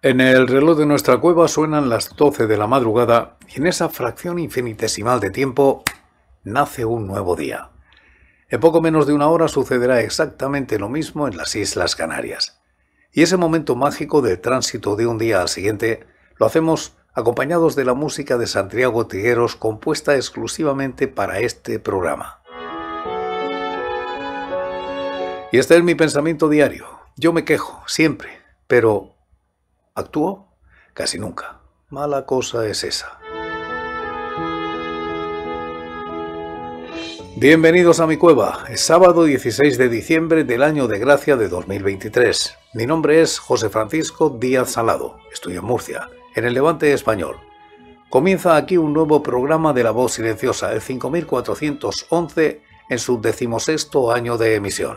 En el reloj de nuestra cueva suenan las 12 de la madrugada y en esa fracción infinitesimal de tiempo nace un nuevo día. En poco menos de una hora sucederá exactamente lo mismo en las Islas Canarias. Y ese momento mágico de tránsito de un día al siguiente lo hacemos acompañados de la música de Santiago Tigueros compuesta exclusivamente para este programa. Y este es mi pensamiento diario. Yo me quejo, siempre, pero ¿Actuó? Casi nunca. Mala cosa es esa. Bienvenidos a mi cueva. Es sábado 16 de diciembre del año de gracia de 2023. Mi nombre es José Francisco Díaz Salado. Estoy en Murcia, en el Levante español. Comienza aquí un nuevo programa de la voz silenciosa, el 5411, en su decimosexto año de emisión.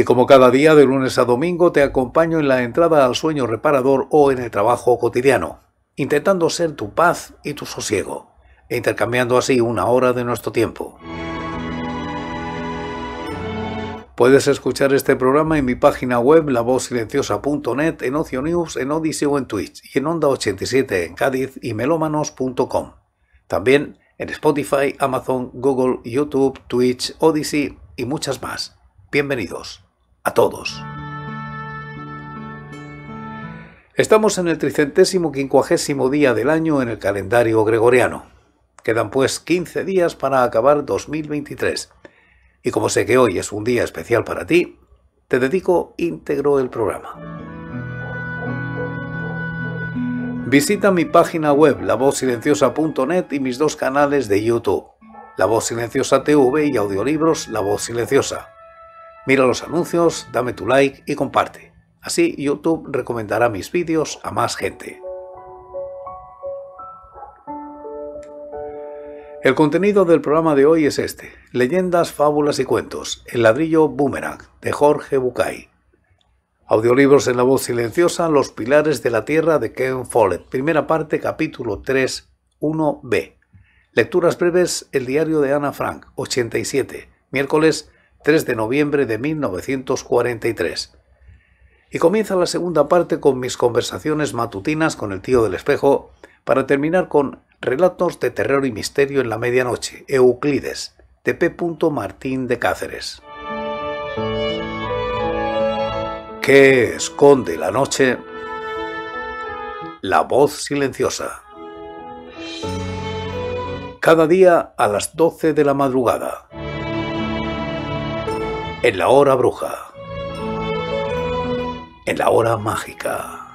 Y como cada día de lunes a domingo te acompaño en la entrada al sueño reparador o en el trabajo cotidiano, intentando ser tu paz y tu sosiego, e intercambiando así una hora de nuestro tiempo. Puedes escuchar este programa en mi página web lavozsilenciosa.net, en Ocio News, en Odyssey o en Twitch, y en Onda 87 en Cádiz y melómanos.com. También en Spotify, Amazon, Google, YouTube, Twitch, Odyssey y muchas más. Bienvenidos a todos. Estamos en el tricentésimo quincuagésimo día del año en el calendario gregoriano. Quedan pues 15 días para acabar 2023. Y como sé que hoy es un día especial para ti, te dedico íntegro el programa. Visita mi página web lavozsilenciosa.net y mis dos canales de YouTube, La Voz Silenciosa TV y audiolibros La Voz Silenciosa. Mira los anuncios, dame tu like y comparte. Así YouTube recomendará mis vídeos a más gente. El contenido del programa de hoy es este, Leyendas, Fábulas y Cuentos, El ladrillo Boomerang, de Jorge Bucay. Audiolibros en la voz silenciosa, Los Pilares de la Tierra, de Ken Follett, primera parte, capítulo 3, 1b. Lecturas breves, El diario de Ana Frank, 87, miércoles 3 de noviembre de 1943. Y comienza la segunda parte con mis conversaciones matutinas con el tío del espejo, para terminar con Relatos de Terror y Misterio en la Medianoche, Euclides, de P. Martín de Cáceres. ¿Qué esconde la noche? La voz silenciosa. Cada día a las 12 de la madrugada. En la hora bruja. En la hora mágica.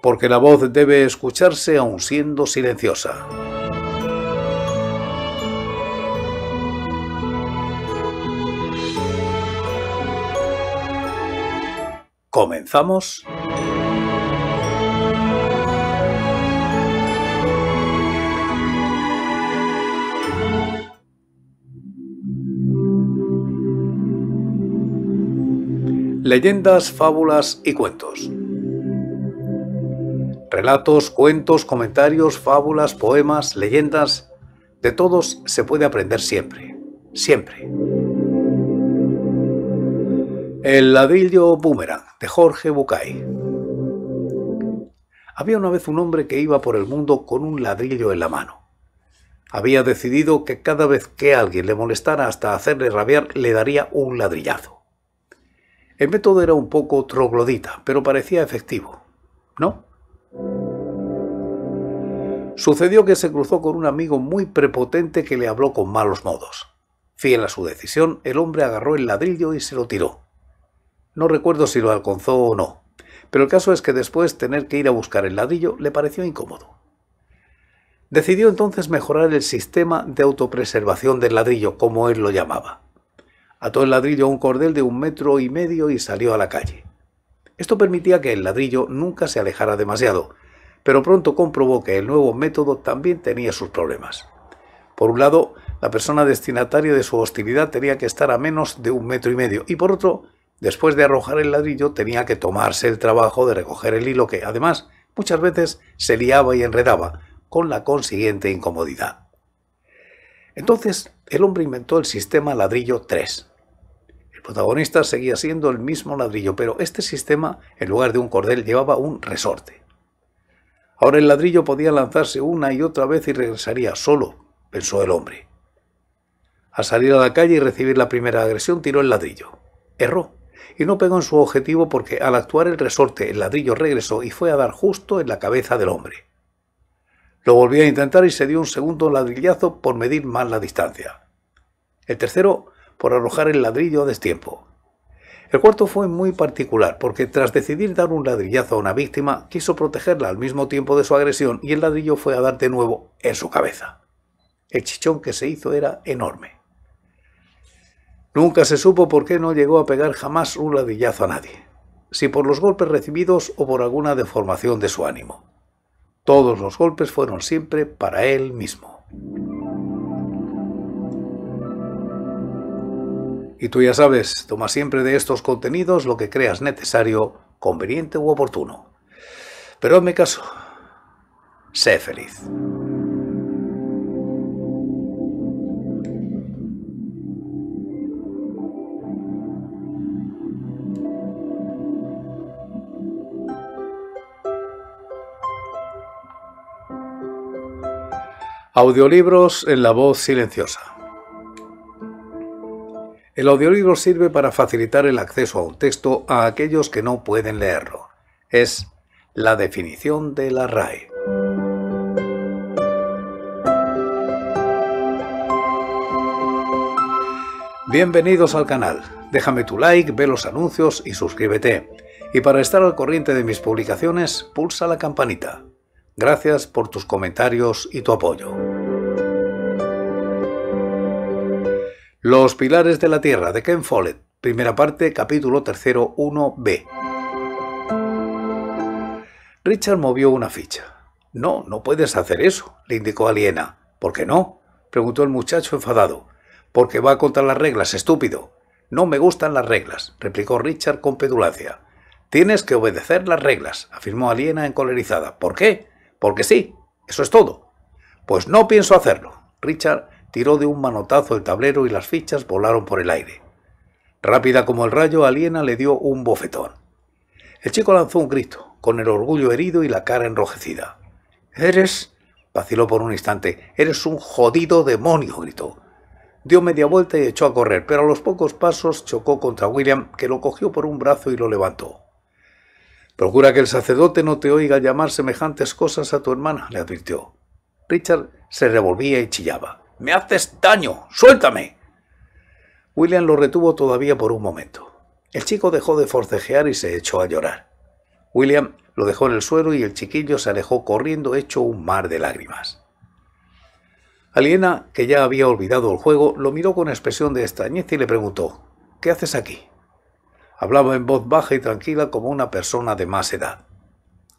Porque la voz debe escucharse aun siendo silenciosa. ¿Comenzamos? leyendas, fábulas y cuentos. Relatos, cuentos, comentarios, fábulas, poemas, leyendas, de todos se puede aprender siempre, siempre. El ladrillo boomerang de Jorge Bucay. Había una vez un hombre que iba por el mundo con un ladrillo en la mano. Había decidido que cada vez que alguien le molestara hasta hacerle rabiar le daría un ladrillazo. El método era un poco troglodita, pero parecía efectivo, ¿no? Sucedió que se cruzó con un amigo muy prepotente que le habló con malos modos. Fiel a su decisión, el hombre agarró el ladrillo y se lo tiró. No recuerdo si lo alcanzó o no, pero el caso es que después tener que ir a buscar el ladrillo le pareció incómodo. Decidió entonces mejorar el sistema de autopreservación del ladrillo, como él lo llamaba ató el ladrillo a un cordel de un metro y medio y salió a la calle. Esto permitía que el ladrillo nunca se alejara demasiado, pero pronto comprobó que el nuevo método también tenía sus problemas. Por un lado, la persona destinataria de su hostilidad tenía que estar a menos de un metro y medio y por otro, después de arrojar el ladrillo tenía que tomarse el trabajo de recoger el hilo que, además, muchas veces se liaba y enredaba, con la consiguiente incomodidad. Entonces, el hombre inventó el sistema ladrillo 3, protagonista seguía siendo el mismo ladrillo, pero este sistema, en lugar de un cordel, llevaba un resorte. Ahora el ladrillo podía lanzarse una y otra vez y regresaría solo, pensó el hombre. Al salir a la calle y recibir la primera agresión, tiró el ladrillo. Erró, y no pegó en su objetivo porque al actuar el resorte, el ladrillo regresó y fue a dar justo en la cabeza del hombre. Lo volvió a intentar y se dio un segundo ladrillazo por medir mal la distancia. El tercero por arrojar el ladrillo a destiempo. El cuarto fue muy particular porque tras decidir dar un ladrillazo a una víctima, quiso protegerla al mismo tiempo de su agresión y el ladrillo fue a dar de nuevo en su cabeza. El chichón que se hizo era enorme. Nunca se supo por qué no llegó a pegar jamás un ladrillazo a nadie, si por los golpes recibidos o por alguna deformación de su ánimo. Todos los golpes fueron siempre para él mismo. Y tú ya sabes, toma siempre de estos contenidos lo que creas necesario, conveniente u oportuno. Pero en mi caso, sé feliz. Audiolibros en la voz silenciosa. El audiolibro sirve para facilitar el acceso a un texto a aquellos que no pueden leerlo. Es la definición de la RAE. Bienvenidos al canal. Déjame tu like, ve los anuncios y suscríbete. Y para estar al corriente de mis publicaciones, pulsa la campanita. Gracias por tus comentarios y tu apoyo. Los pilares de la tierra de Ken Follett, primera parte, capítulo tercero 1b. Richard movió una ficha. No, no puedes hacer eso, le indicó Aliena. ¿Por qué no? preguntó el muchacho enfadado. Porque va contra las reglas, estúpido. No me gustan las reglas, replicó Richard con pedulancia. Tienes que obedecer las reglas, afirmó Aliena encolerizada. ¿Por qué? Porque sí, eso es todo. Pues no pienso hacerlo. Richard tiró de un manotazo el tablero y las fichas volaron por el aire. Rápida como el rayo, Aliena le dio un bofetón. El chico lanzó un grito, con el orgullo herido y la cara enrojecida. Eres, vaciló por un instante, eres un jodido demonio, gritó. Dio media vuelta y echó a correr, pero a los pocos pasos chocó contra William, que lo cogió por un brazo y lo levantó. Procura que el sacerdote no te oiga llamar semejantes cosas a tu hermana, le advirtió. Richard se revolvía y chillaba. Me haces daño. Suéltame. William lo retuvo todavía por un momento. El chico dejó de forcejear y se echó a llorar. William lo dejó en el suelo y el chiquillo se alejó corriendo hecho un mar de lágrimas. Aliena, que ya había olvidado el juego, lo miró con expresión de extrañeza y le preguntó, ¿qué haces aquí? Hablaba en voz baja y tranquila como una persona de más edad.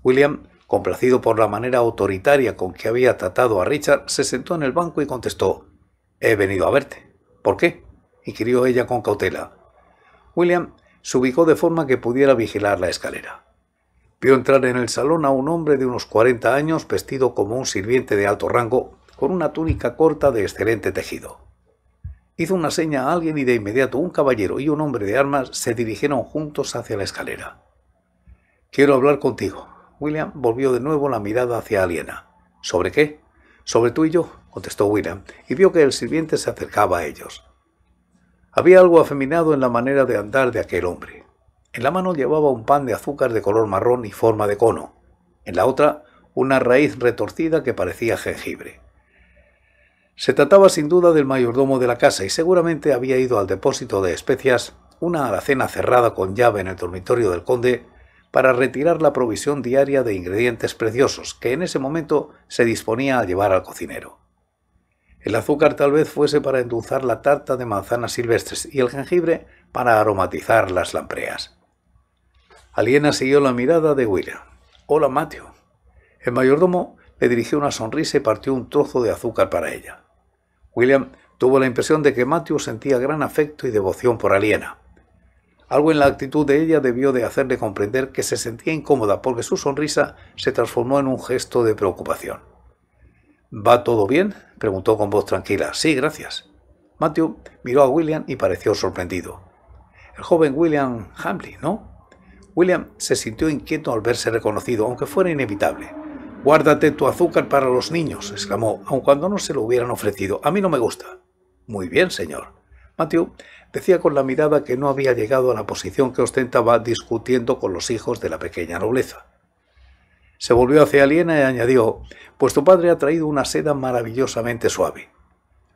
William Complacido por la manera autoritaria con que había tratado a Richard, se sentó en el banco y contestó He venido a verte. ¿Por qué? inquirió ella con cautela. William se ubicó de forma que pudiera vigilar la escalera. Vio entrar en el salón a un hombre de unos 40 años vestido como un sirviente de alto rango, con una túnica corta de excelente tejido. Hizo una seña a alguien y de inmediato un caballero y un hombre de armas se dirigieron juntos hacia la escalera. Quiero hablar contigo, William volvió de nuevo la mirada hacia Aliena. ¿Sobre qué? Sobre tú y yo, contestó William, y vio que el sirviente se acercaba a ellos. Había algo afeminado en la manera de andar de aquel hombre. En la mano llevaba un pan de azúcar de color marrón y forma de cono. En la otra, una raíz retorcida que parecía jengibre. Se trataba sin duda del mayordomo de la casa y seguramente había ido al depósito de especias, una alacena cerrada con llave en el dormitorio del conde, para retirar la provisión diaria de ingredientes preciosos que en ese momento se disponía a llevar al cocinero. El azúcar tal vez fuese para endulzar la tarta de manzanas silvestres y el jengibre para aromatizar las lampreas. Aliena siguió la mirada de William. Hola, Matthew. El mayordomo le dirigió una sonrisa y partió un trozo de azúcar para ella. William tuvo la impresión de que Matthew sentía gran afecto y devoción por Aliena, algo en la actitud de ella debió de hacerle comprender que se sentía incómoda porque su sonrisa se transformó en un gesto de preocupación. ¿Va todo bien? preguntó con voz tranquila. Sí, gracias. Matthew miró a William y pareció sorprendido. El joven William Hamley, ¿no? William se sintió inquieto al verse reconocido, aunque fuera inevitable. Guárdate tu azúcar para los niños, exclamó, aun cuando no se lo hubieran ofrecido. A mí no me gusta. Muy bien, señor. Matthew Decía con la mirada que no había llegado a la posición que ostentaba discutiendo con los hijos de la pequeña nobleza. Se volvió hacia Aliena y añadió, Pues tu padre ha traído una seda maravillosamente suave.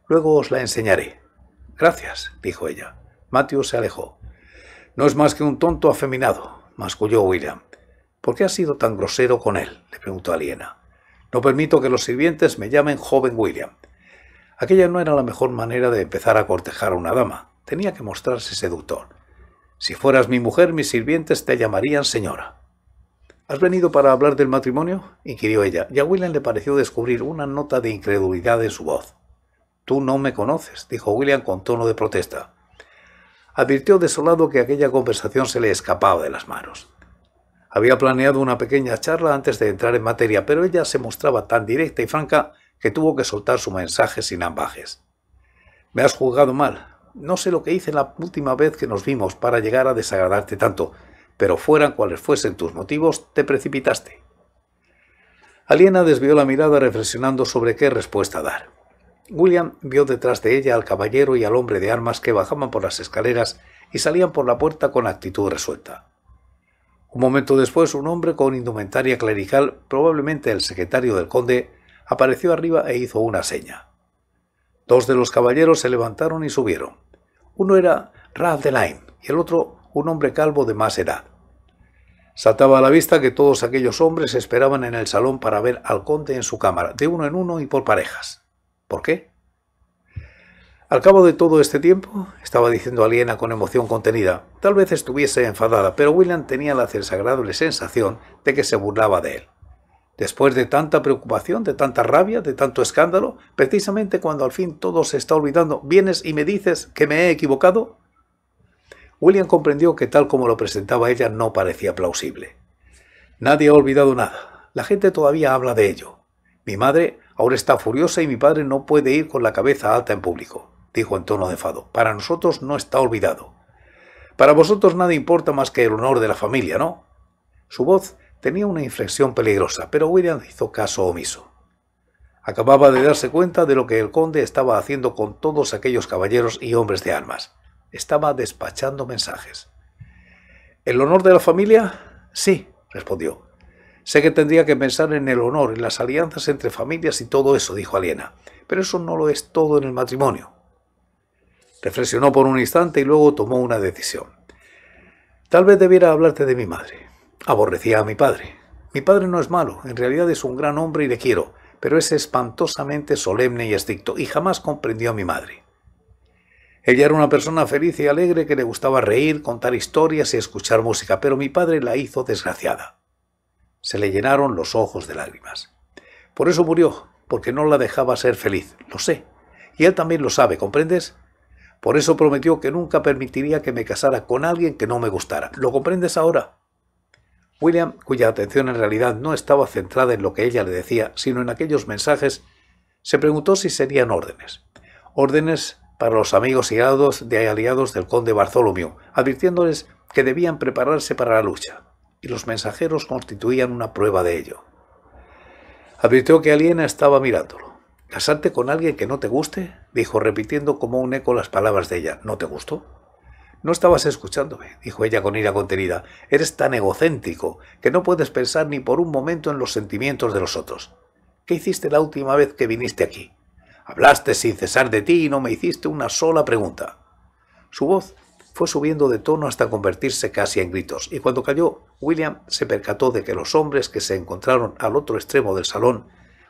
Luego os la enseñaré. Gracias, dijo ella. Matthew se alejó. No es más que un tonto afeminado, masculló William. ¿Por qué has sido tan grosero con él? le preguntó Aliena. No permito que los sirvientes me llamen joven William. Aquella no era la mejor manera de empezar a cortejar a una dama, Tenía que mostrarse seductor. Si fueras mi mujer, mis sirvientes te llamarían señora. ¿Has venido para hablar del matrimonio? inquirió ella, y a William le pareció descubrir una nota de incredulidad en su voz. Tú no me conoces, dijo William con tono de protesta. Advirtió desolado que aquella conversación se le escapaba de las manos. Había planeado una pequeña charla antes de entrar en materia, pero ella se mostraba tan directa y franca que tuvo que soltar su mensaje sin ambajes. Me has jugado mal, no sé lo que hice la última vez que nos vimos para llegar a desagradarte tanto, pero fueran cuales fuesen tus motivos, te precipitaste. Aliena desvió la mirada reflexionando sobre qué respuesta dar. William vio detrás de ella al caballero y al hombre de armas que bajaban por las escaleras y salían por la puerta con actitud resuelta. Un momento después, un hombre con indumentaria clerical, probablemente el secretario del conde, apareció arriba e hizo una seña. Dos de los caballeros se levantaron y subieron. Uno era Ralph Delaine y el otro un hombre calvo de más edad. Saltaba a la vista que todos aquellos hombres esperaban en el salón para ver al conde en su cámara, de uno en uno y por parejas. ¿Por qué? Al cabo de todo este tiempo, estaba diciendo Aliena con emoción contenida, tal vez estuviese enfadada, pero William tenía la desagradable sensación de que se burlaba de él. Después de tanta preocupación, de tanta rabia, de tanto escándalo, precisamente cuando al fin todo se está olvidando, vienes y me dices que me he equivocado. William comprendió que tal como lo presentaba ella no parecía plausible. Nadie ha olvidado nada. La gente todavía habla de ello. Mi madre ahora está furiosa y mi padre no puede ir con la cabeza alta en público, dijo en tono de enfado. Para nosotros no está olvidado. Para vosotros nada importa más que el honor de la familia, ¿no? Su voz tenía una inflexión peligrosa, pero William hizo caso omiso. Acababa de darse cuenta de lo que el conde estaba haciendo con todos aquellos caballeros y hombres de armas. Estaba despachando mensajes. ¿El honor de la familia? Sí, respondió. Sé que tendría que pensar en el honor, en las alianzas entre familias y todo eso, dijo Aliena, pero eso no lo es todo en el matrimonio. Reflexionó por un instante y luego tomó una decisión. Tal vez debiera hablarte de mi madre. Aborrecía a mi padre. Mi padre no es malo, en realidad es un gran hombre y le quiero, pero es espantosamente solemne y estricto, y jamás comprendió a mi madre. Ella era una persona feliz y alegre que le gustaba reír, contar historias y escuchar música, pero mi padre la hizo desgraciada. Se le llenaron los ojos de lágrimas. Por eso murió, porque no la dejaba ser feliz, lo sé. Y él también lo sabe, ¿comprendes? Por eso prometió que nunca permitiría que me casara con alguien que no me gustara. ¿Lo comprendes ahora? William, cuya atención en realidad no estaba centrada en lo que ella le decía, sino en aquellos mensajes, se preguntó si serían órdenes. Órdenes para los amigos y aliados de aliados del conde Bartholomew, advirtiéndoles que debían prepararse para la lucha, y los mensajeros constituían una prueba de ello. Advirtió que Aliena estaba mirándolo. ¿Casarte con alguien que no te guste? dijo repitiendo como un eco las palabras de ella. ¿No te gustó? No estabas escuchándome, dijo ella con ira contenida. Eres tan egocéntrico que no puedes pensar ni por un momento en los sentimientos de los otros. ¿Qué hiciste la última vez que viniste aquí? Hablaste sin cesar de ti y no me hiciste una sola pregunta. Su voz fue subiendo de tono hasta convertirse casi en gritos, y cuando cayó, William se percató de que los hombres que se encontraron al otro extremo del salón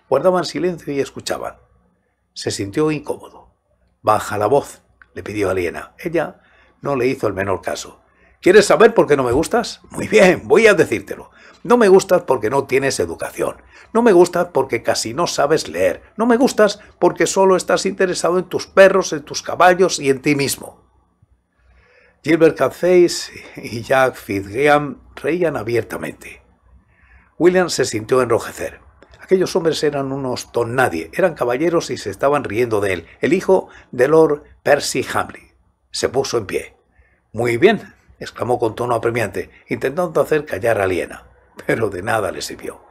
guardaban silencio y escuchaban. Se sintió incómodo. Baja la voz, le pidió Aliena. Ella no le hizo el menor caso. ¿Quieres saber por qué no me gustas? Muy bien, voy a decírtelo. No me gustas porque no tienes educación. No me gustas porque casi no sabes leer. No me gustas porque solo estás interesado en tus perros, en tus caballos y en ti mismo. Gilbert Cathays y Jack Fitzgerald reían abiertamente. William se sintió enrojecer. Aquellos hombres eran unos ton nadie, eran caballeros y se estaban riendo de él, el hijo de Lord Percy Hamley. Se puso en pie. Muy bien, exclamó con tono apremiante, intentando hacer callar a Liena, pero de nada le sirvió.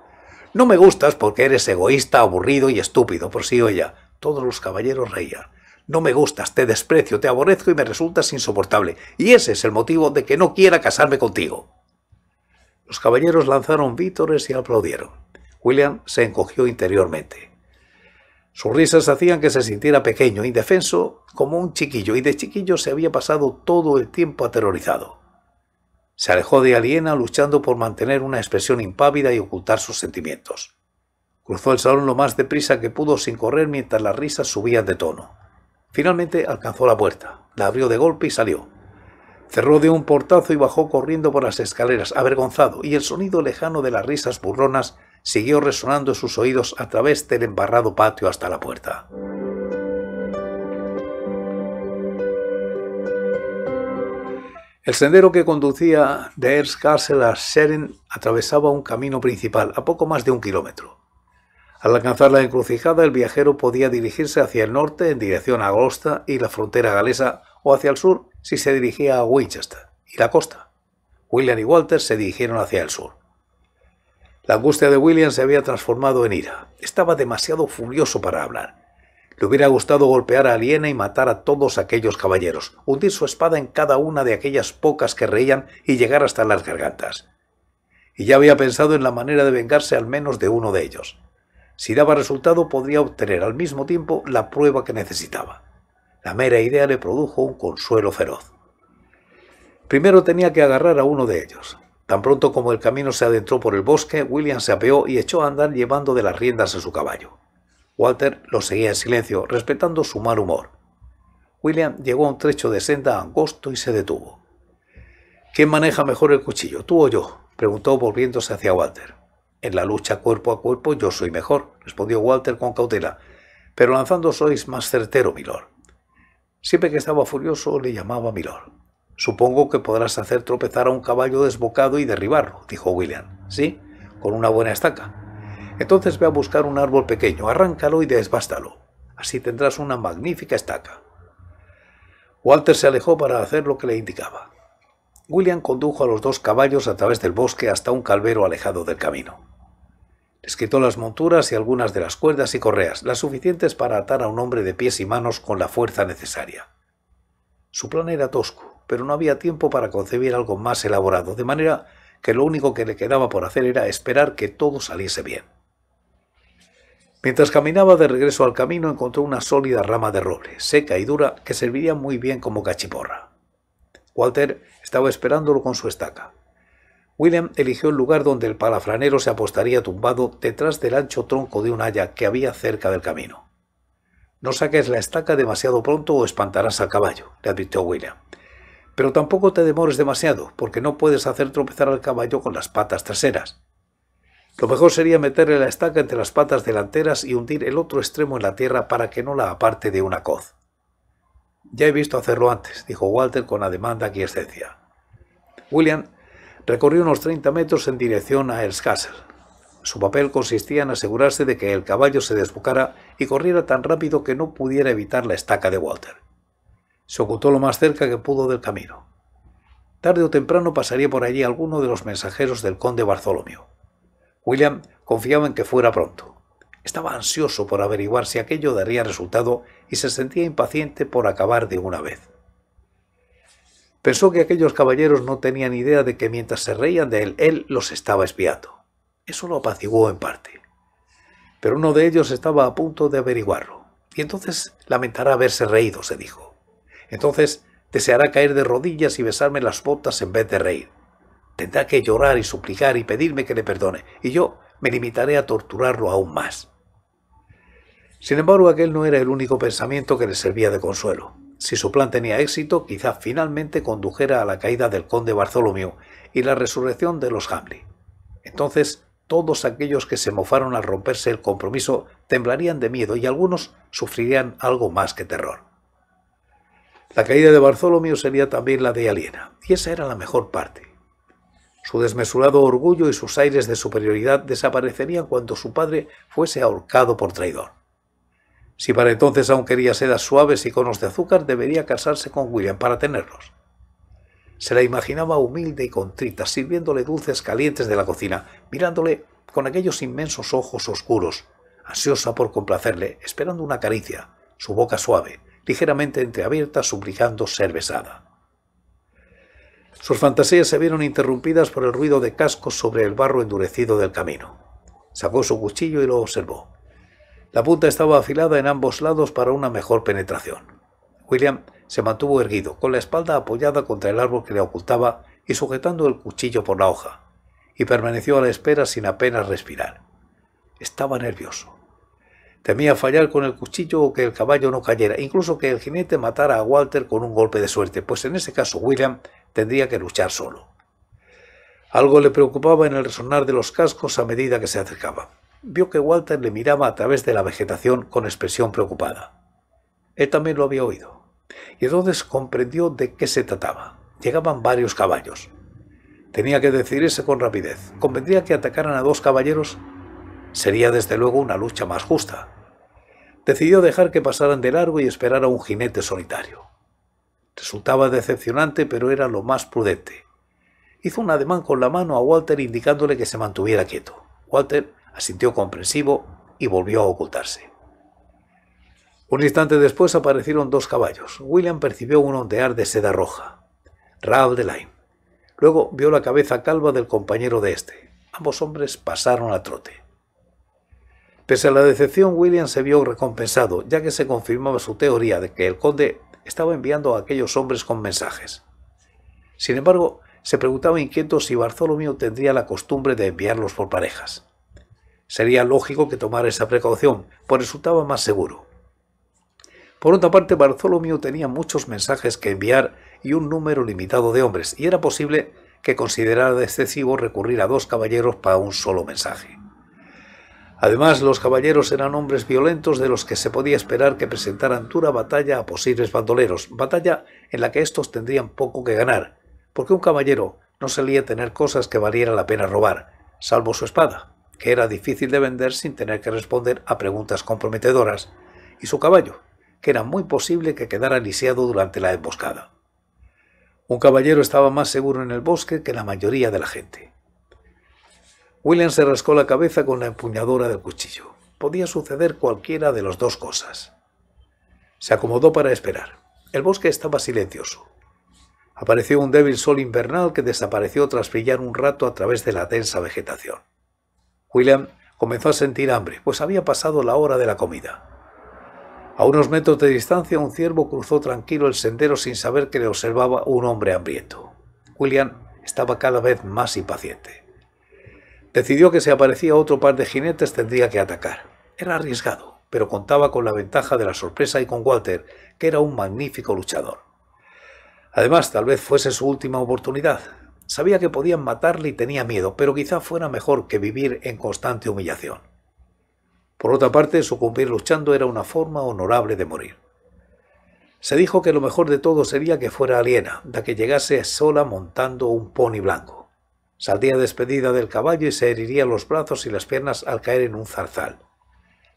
No me gustas porque eres egoísta, aburrido y estúpido, prosiguió ella. Todos los caballeros reían. No me gustas, te desprecio, te aborrezco y me resultas insoportable, y ese es el motivo de que no quiera casarme contigo. Los caballeros lanzaron vítores y aplaudieron. William se encogió interiormente. Sus risas hacían que se sintiera pequeño, indefenso, como un chiquillo, y de chiquillo se había pasado todo el tiempo aterrorizado. Se alejó de Aliena luchando por mantener una expresión impávida y ocultar sus sentimientos. Cruzó el salón lo más deprisa que pudo sin correr mientras las risas subían de tono. Finalmente alcanzó la puerta, la abrió de golpe y salió. Cerró de un portazo y bajó corriendo por las escaleras, avergonzado, y el sonido lejano de las risas burronas siguió resonando en sus oídos a través del embarrado patio hasta la puerta. El sendero que conducía de Castle a Seren atravesaba un camino principal a poco más de un kilómetro. Al alcanzar la encrucijada, el viajero podía dirigirse hacia el norte en dirección a Agosta y la frontera galesa o hacia el sur si se dirigía a Winchester y la costa. William y Walter se dirigieron hacia el sur. La angustia de William se había transformado en ira. Estaba demasiado furioso para hablar. Le hubiera gustado golpear a Aliena y matar a todos aquellos caballeros, hundir su espada en cada una de aquellas pocas que reían y llegar hasta las gargantas. Y ya había pensado en la manera de vengarse al menos de uno de ellos. Si daba resultado podría obtener al mismo tiempo la prueba que necesitaba. La mera idea le produjo un consuelo feroz. Primero tenía que agarrar a uno de ellos. Tan pronto como el camino se adentró por el bosque, William se apeó y echó a andar llevando de las riendas a su caballo. Walter lo seguía en silencio, respetando su mal humor. William llegó a un trecho de senda angosto y se detuvo. ¿Quién maneja mejor el cuchillo, tú o yo? preguntó volviéndose hacia Walter. En la lucha cuerpo a cuerpo yo soy mejor, respondió Walter con cautela, pero lanzando sois más certero, milord. Siempre que estaba furioso le llamaba milord. Supongo que podrás hacer tropezar a un caballo desbocado y derribarlo, dijo William. Sí, con una buena estaca. Entonces ve a buscar un árbol pequeño, arráncalo y desbástalo. Así tendrás una magnífica estaca. Walter se alejó para hacer lo que le indicaba. William condujo a los dos caballos a través del bosque hasta un calvero alejado del camino. Les quitó las monturas y algunas de las cuerdas y correas, las suficientes para atar a un hombre de pies y manos con la fuerza necesaria. Su plan era tosco pero no había tiempo para concebir algo más elaborado, de manera que lo único que le quedaba por hacer era esperar que todo saliese bien. Mientras caminaba de regreso al camino encontró una sólida rama de roble, seca y dura, que serviría muy bien como cachiporra. Walter estaba esperándolo con su estaca. William eligió el lugar donde el palafranero se apostaría tumbado detrás del ancho tronco de un haya que había cerca del camino. No saques la estaca demasiado pronto o espantarás al caballo, le advirtió William pero tampoco te demores demasiado, porque no puedes hacer tropezar al caballo con las patas traseras. Lo mejor sería meterle la estaca entre las patas delanteras y hundir el otro extremo en la tierra para que no la aparte de una coz. Ya he visto hacerlo antes, dijo Walter con ademán de aquiescencia. William recorrió unos 30 metros en dirección a Castle. Su papel consistía en asegurarse de que el caballo se desbocara y corriera tan rápido que no pudiera evitar la estaca de Walter. Se ocultó lo más cerca que pudo del camino. Tarde o temprano pasaría por allí alguno de los mensajeros del conde Bartholomew. William confiaba en que fuera pronto. Estaba ansioso por averiguar si aquello daría resultado y se sentía impaciente por acabar de una vez. Pensó que aquellos caballeros no tenían idea de que mientras se reían de él, él los estaba espiando. Eso lo apaciguó en parte. Pero uno de ellos estaba a punto de averiguarlo, y entonces lamentará haberse reído, se dijo. Entonces deseará caer de rodillas y besarme las botas en vez de reír. Tendrá que llorar y suplicar y pedirme que le perdone, y yo me limitaré a torturarlo aún más. Sin embargo, aquel no era el único pensamiento que le servía de consuelo. Si su plan tenía éxito, quizá finalmente condujera a la caída del conde Bartholomew y la resurrección de los Hamley. Entonces, todos aquellos que se mofaron al romperse el compromiso temblarían de miedo y algunos sufrirían algo más que terror. La caída de Bartholomew sería también la de Aliena, y esa era la mejor parte. Su desmesurado orgullo y sus aires de superioridad desaparecerían cuando su padre fuese ahorcado por traidor. Si para entonces aún quería sedas suaves y conos de azúcar, debería casarse con William para tenerlos. Se la imaginaba humilde y contrita, sirviéndole dulces calientes de la cocina, mirándole con aquellos inmensos ojos oscuros, ansiosa por complacerle, esperando una caricia, su boca suave, ligeramente entreabierta, suplicando ser besada. Sus fantasías se vieron interrumpidas por el ruido de cascos sobre el barro endurecido del camino. Sacó su cuchillo y lo observó. La punta estaba afilada en ambos lados para una mejor penetración. William se mantuvo erguido, con la espalda apoyada contra el árbol que le ocultaba y sujetando el cuchillo por la hoja, y permaneció a la espera sin apenas respirar. Estaba nervioso. Temía fallar con el cuchillo o que el caballo no cayera, incluso que el jinete matara a Walter con un golpe de suerte, pues en ese caso William tendría que luchar solo. Algo le preocupaba en el resonar de los cascos a medida que se acercaba. Vio que Walter le miraba a través de la vegetación con expresión preocupada. Él también lo había oído, y entonces comprendió de qué se trataba. Llegaban varios caballos. Tenía que decidirse con rapidez. ¿Convendría que atacaran a dos caballeros? Sería desde luego una lucha más justa decidió dejar que pasaran de largo y esperar a un jinete solitario. Resultaba decepcionante, pero era lo más prudente. Hizo un ademán con la mano a Walter indicándole que se mantuviera quieto. Walter asintió comprensivo y volvió a ocultarse. Un instante después aparecieron dos caballos. William percibió un ondear de seda roja. Raoul de Lyme. Luego vio la cabeza calva del compañero de este. Ambos hombres pasaron a trote. Pese a la decepción, William se vio recompensado, ya que se confirmaba su teoría de que el conde estaba enviando a aquellos hombres con mensajes. Sin embargo, se preguntaba inquieto si Bartholomew tendría la costumbre de enviarlos por parejas. Sería lógico que tomara esa precaución, pues resultaba más seguro. Por otra parte, Bartholomew tenía muchos mensajes que enviar y un número limitado de hombres, y era posible que considerara excesivo recurrir a dos caballeros para un solo mensaje. Además, los caballeros eran hombres violentos de los que se podía esperar que presentaran dura batalla a posibles bandoleros, batalla en la que estos tendrían poco que ganar, porque un caballero no solía tener cosas que valiera la pena robar, salvo su espada, que era difícil de vender sin tener que responder a preguntas comprometedoras, y su caballo, que era muy posible que quedara lisiado durante la emboscada. Un caballero estaba más seguro en el bosque que la mayoría de la gente. William se rascó la cabeza con la empuñadura del cuchillo. Podía suceder cualquiera de las dos cosas. Se acomodó para esperar. El bosque estaba silencioso. Apareció un débil sol invernal que desapareció tras brillar un rato a través de la densa vegetación. William comenzó a sentir hambre, pues había pasado la hora de la comida. A unos metros de distancia, un ciervo cruzó tranquilo el sendero sin saber que le observaba un hombre hambriento. William estaba cada vez más impaciente. Decidió que si aparecía otro par de jinetes tendría que atacar. Era arriesgado, pero contaba con la ventaja de la sorpresa y con Walter, que era un magnífico luchador. Además, tal vez fuese su última oportunidad. Sabía que podían matarle y tenía miedo, pero quizá fuera mejor que vivir en constante humillación. Por otra parte, sucumbir luchando era una forma honorable de morir. Se dijo que lo mejor de todo sería que fuera aliena, da que llegase sola montando un pony blanco. Saldría despedida del caballo y se heriría los brazos y las piernas al caer en un zarzal.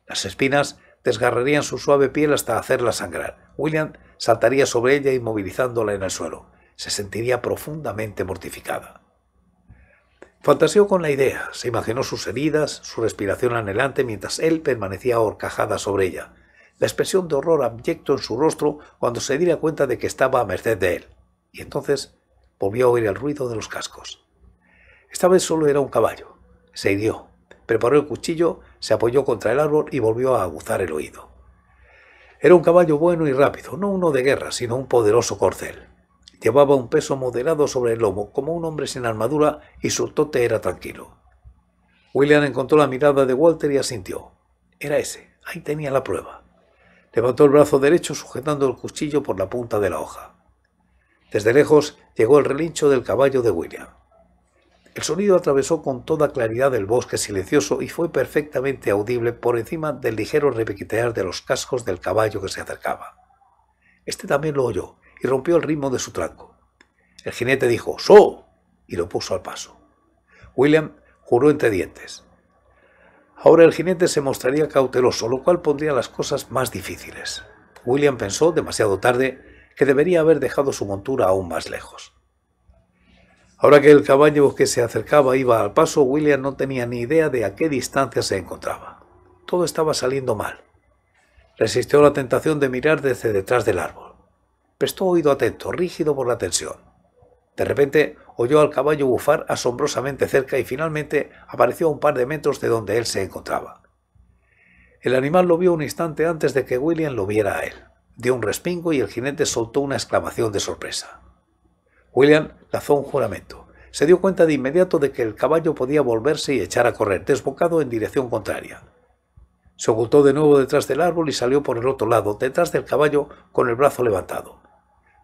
Las espinas desgarrarían su suave piel hasta hacerla sangrar. William saltaría sobre ella inmovilizándola en el suelo. Se sentiría profundamente mortificada. Fantaseó con la idea, se imaginó sus heridas, su respiración anhelante mientras él permanecía horcajada sobre ella, la expresión de horror abyecto en su rostro cuando se diera cuenta de que estaba a merced de él. Y entonces volvió a oír el ruido de los cascos. Esta vez solo era un caballo. Se hirió, preparó el cuchillo, se apoyó contra el árbol y volvió a aguzar el oído. Era un caballo bueno y rápido, no uno de guerra, sino un poderoso corcel. Llevaba un peso moderado sobre el lomo, como un hombre sin armadura, y su tote era tranquilo. William encontró la mirada de Walter y asintió. Era ese, ahí tenía la prueba. Levantó el brazo derecho sujetando el cuchillo por la punta de la hoja. Desde lejos llegó el relincho del caballo de William. El sonido atravesó con toda claridad el bosque silencioso y fue perfectamente audible por encima del ligero repiquetear de los cascos del caballo que se acercaba. Este también lo oyó y rompió el ritmo de su tranco. El jinete dijo ¡So! y lo puso al paso. William juró entre dientes. Ahora el jinete se mostraría cauteloso, lo cual pondría las cosas más difíciles. William pensó, demasiado tarde, que debería haber dejado su montura aún más lejos. Ahora que el caballo que se acercaba iba al paso, William no tenía ni idea de a qué distancia se encontraba. Todo estaba saliendo mal. Resistió la tentación de mirar desde detrás del árbol. Prestó oído atento, rígido por la tensión. De repente oyó al caballo bufar asombrosamente cerca y finalmente apareció a un par de metros de donde él se encontraba. El animal lo vio un instante antes de que William lo viera a él. Dio un respingo y el jinete soltó una exclamación de sorpresa. William lanzó un juramento. Se dio cuenta de inmediato de que el caballo podía volverse y echar a correr, desbocado en dirección contraria. Se ocultó de nuevo detrás del árbol y salió por el otro lado, detrás del caballo, con el brazo levantado.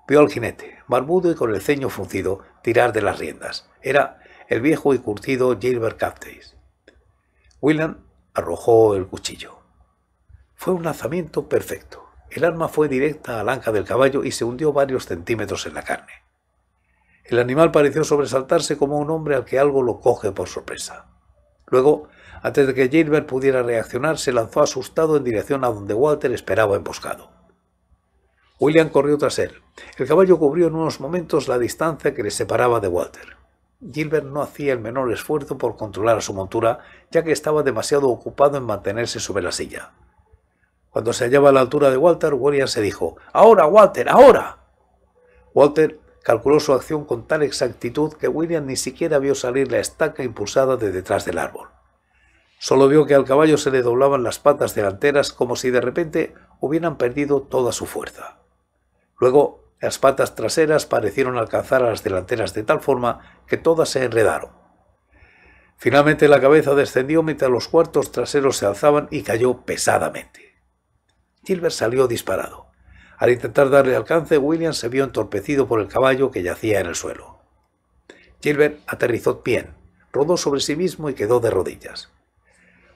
Vio al jinete, barbudo y con el ceño fruncido, tirar de las riendas. Era el viejo y curtido Gilbert Capteis. William arrojó el cuchillo. Fue un lanzamiento perfecto. El arma fue directa al anca del caballo y se hundió varios centímetros en la carne. El animal pareció sobresaltarse como un hombre al que algo lo coge por sorpresa. Luego, antes de que Gilbert pudiera reaccionar, se lanzó asustado en dirección a donde Walter esperaba emboscado. William corrió tras él. El caballo cubrió en unos momentos la distancia que le separaba de Walter. Gilbert no hacía el menor esfuerzo por controlar a su montura, ya que estaba demasiado ocupado en mantenerse sobre la silla. Cuando se hallaba a la altura de Walter, William se dijo, ¡Ahora, Walter, ahora! Walter calculó su acción con tal exactitud que William ni siquiera vio salir la estaca impulsada de detrás del árbol. Solo vio que al caballo se le doblaban las patas delanteras como si de repente hubieran perdido toda su fuerza. Luego, las patas traseras parecieron alcanzar a las delanteras de tal forma que todas se enredaron. Finalmente la cabeza descendió mientras los cuartos traseros se alzaban y cayó pesadamente. Gilbert salió disparado. Al intentar darle alcance, William se vio entorpecido por el caballo que yacía en el suelo. Gilbert aterrizó bien, rodó sobre sí mismo y quedó de rodillas.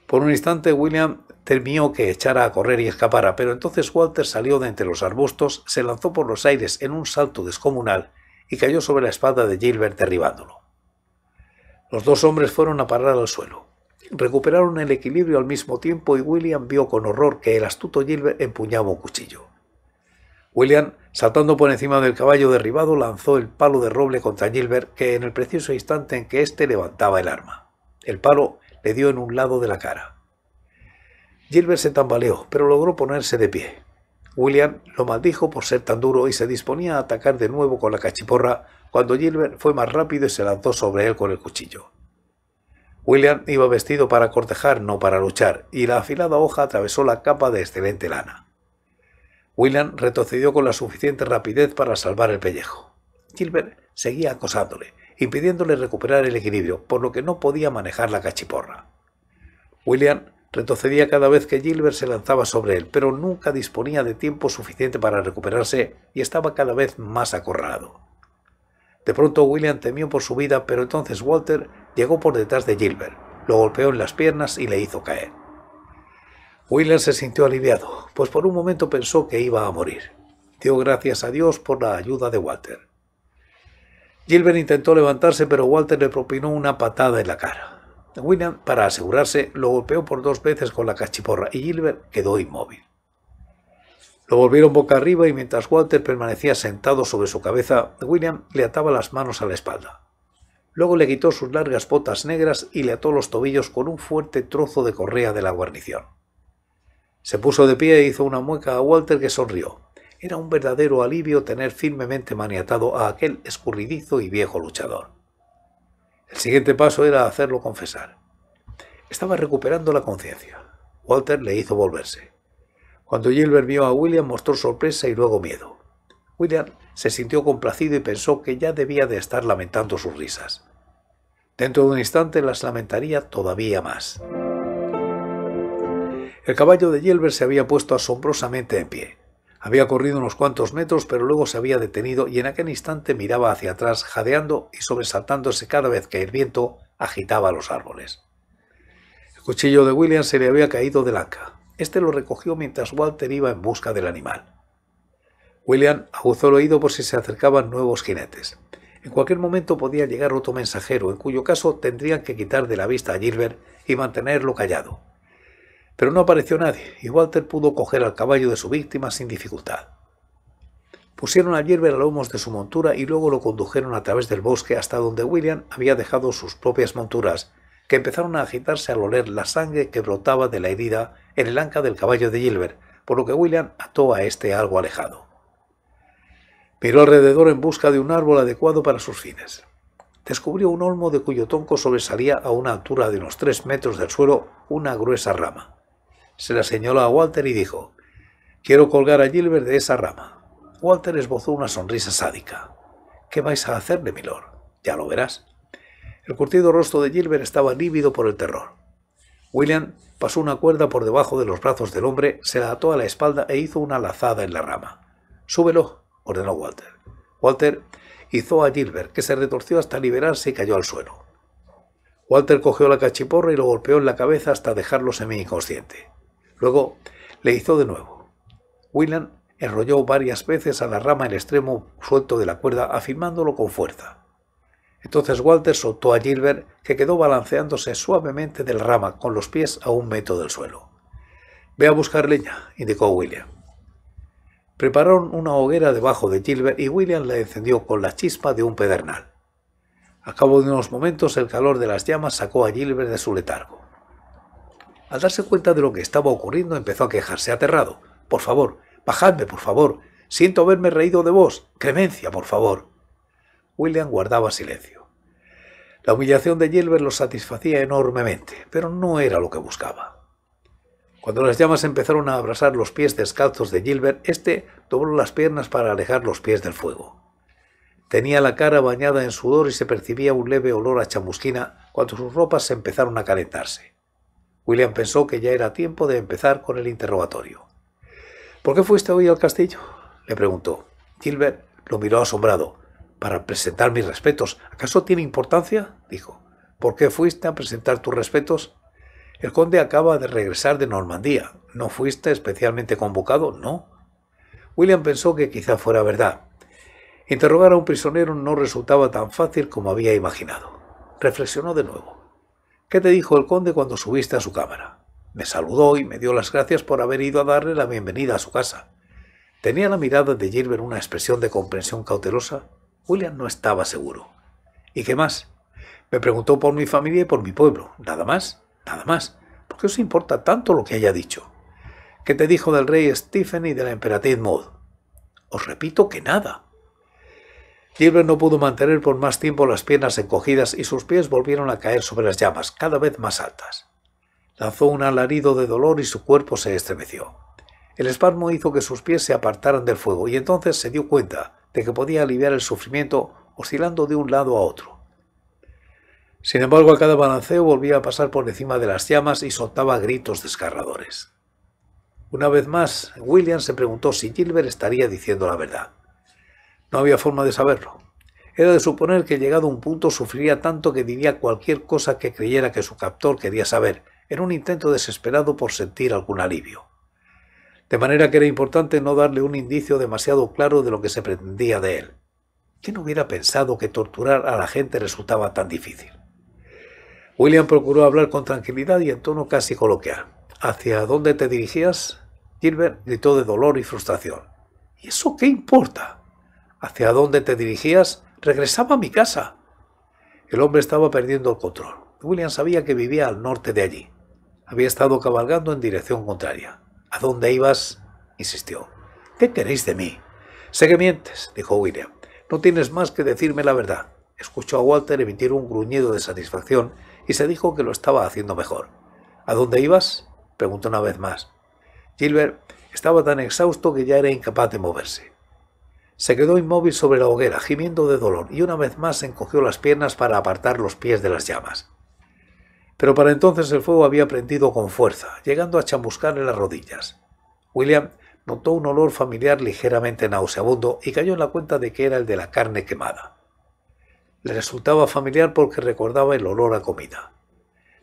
Por un instante, William temió que echara a correr y escapara, pero entonces Walter salió de entre los arbustos, se lanzó por los aires en un salto descomunal y cayó sobre la espada de Gilbert derribándolo. Los dos hombres fueron a parar al suelo. Recuperaron el equilibrio al mismo tiempo y William vio con horror que el astuto Gilbert empuñaba un cuchillo. William, saltando por encima del caballo derribado, lanzó el palo de roble contra Gilbert, que en el preciso instante en que éste levantaba el arma. El palo le dio en un lado de la cara. Gilbert se tambaleó, pero logró ponerse de pie. William lo maldijo por ser tan duro y se disponía a atacar de nuevo con la cachiporra cuando Gilbert fue más rápido y se lanzó sobre él con el cuchillo. William iba vestido para cortejar, no para luchar, y la afilada hoja atravesó la capa de excelente lana. William retrocedió con la suficiente rapidez para salvar el pellejo. Gilbert seguía acosándole, impidiéndole recuperar el equilibrio, por lo que no podía manejar la cachiporra. William retrocedía cada vez que Gilbert se lanzaba sobre él, pero nunca disponía de tiempo suficiente para recuperarse y estaba cada vez más acorralado. De pronto William temió por su vida, pero entonces Walter llegó por detrás de Gilbert, lo golpeó en las piernas y le hizo caer. William se sintió aliviado, pues por un momento pensó que iba a morir. Dio gracias a Dios por la ayuda de Walter. Gilbert intentó levantarse, pero Walter le propinó una patada en la cara. William, para asegurarse, lo golpeó por dos veces con la cachiporra y Gilbert quedó inmóvil. Lo volvieron boca arriba y mientras Walter permanecía sentado sobre su cabeza, William le ataba las manos a la espalda. Luego le quitó sus largas botas negras y le ató los tobillos con un fuerte trozo de correa de la guarnición. Se puso de pie e hizo una mueca a Walter que sonrió. Era un verdadero alivio tener firmemente maniatado a aquel escurridizo y viejo luchador. El siguiente paso era hacerlo confesar. Estaba recuperando la conciencia. Walter le hizo volverse. Cuando Gilbert vio a William mostró sorpresa y luego miedo. William se sintió complacido y pensó que ya debía de estar lamentando sus risas. Dentro de un instante las lamentaría todavía más. El caballo de Gilbert se había puesto asombrosamente en pie. Había corrido unos cuantos metros, pero luego se había detenido y en aquel instante miraba hacia atrás, jadeando y sobresaltándose cada vez que el viento agitaba los árboles. El cuchillo de William se le había caído del anca. Este lo recogió mientras Walter iba en busca del animal. William aguzó el oído por si se acercaban nuevos jinetes. En cualquier momento podía llegar otro mensajero, en cuyo caso tendrían que quitar de la vista a Gilbert y mantenerlo callado. Pero no apareció nadie y Walter pudo coger al caballo de su víctima sin dificultad. Pusieron a Gilbert a lomos de su montura y luego lo condujeron a través del bosque hasta donde William había dejado sus propias monturas, que empezaron a agitarse al oler la sangre que brotaba de la herida en el anca del caballo de Gilbert, por lo que William ató a este algo alejado. Miró alrededor en busca de un árbol adecuado para sus fines. Descubrió un olmo de cuyo tonco sobresalía a una altura de unos tres metros del suelo una gruesa rama se la señaló a Walter y dijo, quiero colgar a Gilbert de esa rama. Walter esbozó una sonrisa sádica. ¿Qué vais a hacerle, milord? Ya lo verás. El curtido rostro de Gilbert estaba lívido por el terror. William pasó una cuerda por debajo de los brazos del hombre, se la ató a la espalda e hizo una lazada en la rama. Súbelo, ordenó Walter. Walter hizo a Gilbert, que se retorció hasta liberarse y cayó al suelo. Walter cogió la cachiporra y lo golpeó en la cabeza hasta dejarlo semi-inconsciente. Luego le hizo de nuevo. William enrolló varias veces a la rama el extremo suelto de la cuerda, afirmándolo con fuerza. Entonces Walter soltó a Gilbert, que quedó balanceándose suavemente del rama, con los pies a un metro del suelo. Ve a buscar leña, indicó William. Prepararon una hoguera debajo de Gilbert y William la encendió con la chispa de un pedernal. A cabo de unos momentos el calor de las llamas sacó a Gilbert de su letargo. Al darse cuenta de lo que estaba ocurriendo, empezó a quejarse aterrado. Por favor, bajadme, por favor. Siento haberme reído de vos. Clemencia, por favor. William guardaba silencio. La humillación de Gilbert lo satisfacía enormemente, pero no era lo que buscaba. Cuando las llamas empezaron a abrasar los pies descalzos de Gilbert, este dobló las piernas para alejar los pies del fuego. Tenía la cara bañada en sudor y se percibía un leve olor a chamusquina cuando sus ropas empezaron a calentarse. William pensó que ya era tiempo de empezar con el interrogatorio. ¿Por qué fuiste hoy al castillo? le preguntó. Gilbert lo miró asombrado. Para presentar mis respetos. ¿Acaso tiene importancia? dijo. ¿Por qué fuiste a presentar tus respetos? El conde acaba de regresar de Normandía. ¿No fuiste especialmente convocado? No. William pensó que quizá fuera verdad. Interrogar a un prisionero no resultaba tan fácil como había imaginado. Reflexionó de nuevo. ¿Qué te dijo el conde cuando subiste a su cámara? Me saludó y me dio las gracias por haber ido a darle la bienvenida a su casa. Tenía la mirada de Gilbert una expresión de comprensión cautelosa. William no estaba seguro. ¿Y qué más? Me preguntó por mi familia y por mi pueblo. Nada más, nada más. ¿Por qué os importa tanto lo que haya dicho? ¿Qué te dijo del rey Stephen y de la emperatriz Maud? Os repito que nada. Gilbert no pudo mantener por más tiempo las piernas encogidas y sus pies volvieron a caer sobre las llamas, cada vez más altas. Lanzó un alarido de dolor y su cuerpo se estremeció. El espasmo hizo que sus pies se apartaran del fuego y entonces se dio cuenta de que podía aliviar el sufrimiento oscilando de un lado a otro. Sin embargo, a cada balanceo volvía a pasar por encima de las llamas y soltaba gritos desgarradores. Una vez más, William se preguntó si Gilbert estaría diciendo la verdad. No había forma de saberlo. Era de suponer que llegado a un punto sufriría tanto que diría cualquier cosa que creyera que su captor quería saber, en un intento desesperado por sentir algún alivio. De manera que era importante no darle un indicio demasiado claro de lo que se pretendía de él. ¿Quién hubiera pensado que torturar a la gente resultaba tan difícil? William procuró hablar con tranquilidad y en tono casi coloquial. ¿Hacia dónde te dirigías? Gilbert gritó de dolor y frustración. ¿Y eso qué importa? hacia dónde te dirigías, regresaba a mi casa. El hombre estaba perdiendo el control. William sabía que vivía al norte de allí. Había estado cabalgando en dirección contraria. ¿A dónde ibas? insistió. ¿Qué queréis de mí? Sé que mientes, dijo William. No tienes más que decirme la verdad. Escuchó a Walter emitir un gruñido de satisfacción y se dijo que lo estaba haciendo mejor. ¿A dónde ibas? preguntó una vez más. Gilbert estaba tan exhausto que ya era incapaz de moverse. Se quedó inmóvil sobre la hoguera, gimiendo de dolor, y una vez más encogió las piernas para apartar los pies de las llamas. Pero para entonces el fuego había prendido con fuerza, llegando a chamuscarle las rodillas. William notó un olor familiar ligeramente nauseabundo y cayó en la cuenta de que era el de la carne quemada. Le resultaba familiar porque recordaba el olor a comida.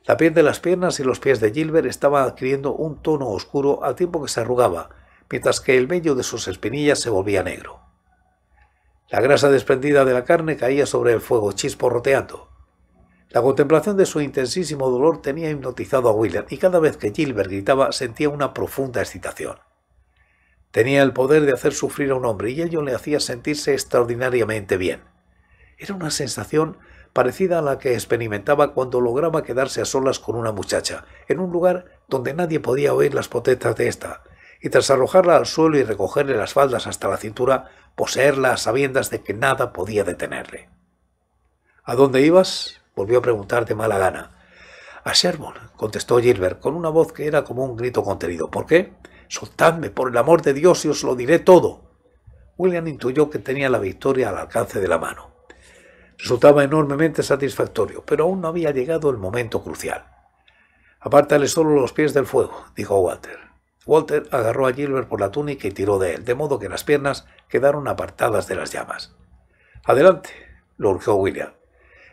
La piel de las piernas y los pies de Gilbert estaba adquiriendo un tono oscuro al tiempo que se arrugaba, mientras que el vello de sus espinillas se volvía negro. La grasa desprendida de la carne caía sobre el fuego, chisporroteando. La contemplación de su intensísimo dolor tenía hipnotizado a William y cada vez que Gilbert gritaba sentía una profunda excitación. Tenía el poder de hacer sufrir a un hombre y ello le hacía sentirse extraordinariamente bien. Era una sensación parecida a la que experimentaba cuando lograba quedarse a solas con una muchacha, en un lugar donde nadie podía oír las protestas de ésta, y tras arrojarla al suelo y recogerle las faldas hasta la cintura, poseerla a sabiendas de que nada podía detenerle. ¿A dónde ibas? volvió a preguntar de mala gana. A Sherman, contestó Gilbert con una voz que era como un grito contenido. ¿Por qué? Soltadme, por el amor de Dios, y os lo diré todo. William intuyó que tenía la victoria al alcance de la mano. Resultaba enormemente satisfactorio, pero aún no había llegado el momento crucial. Apártale solo los pies del fuego, dijo Walter. Walter agarró a Gilbert por la túnica y tiró de él, de modo que las piernas quedaron apartadas de las llamas. Adelante, lo urgió William.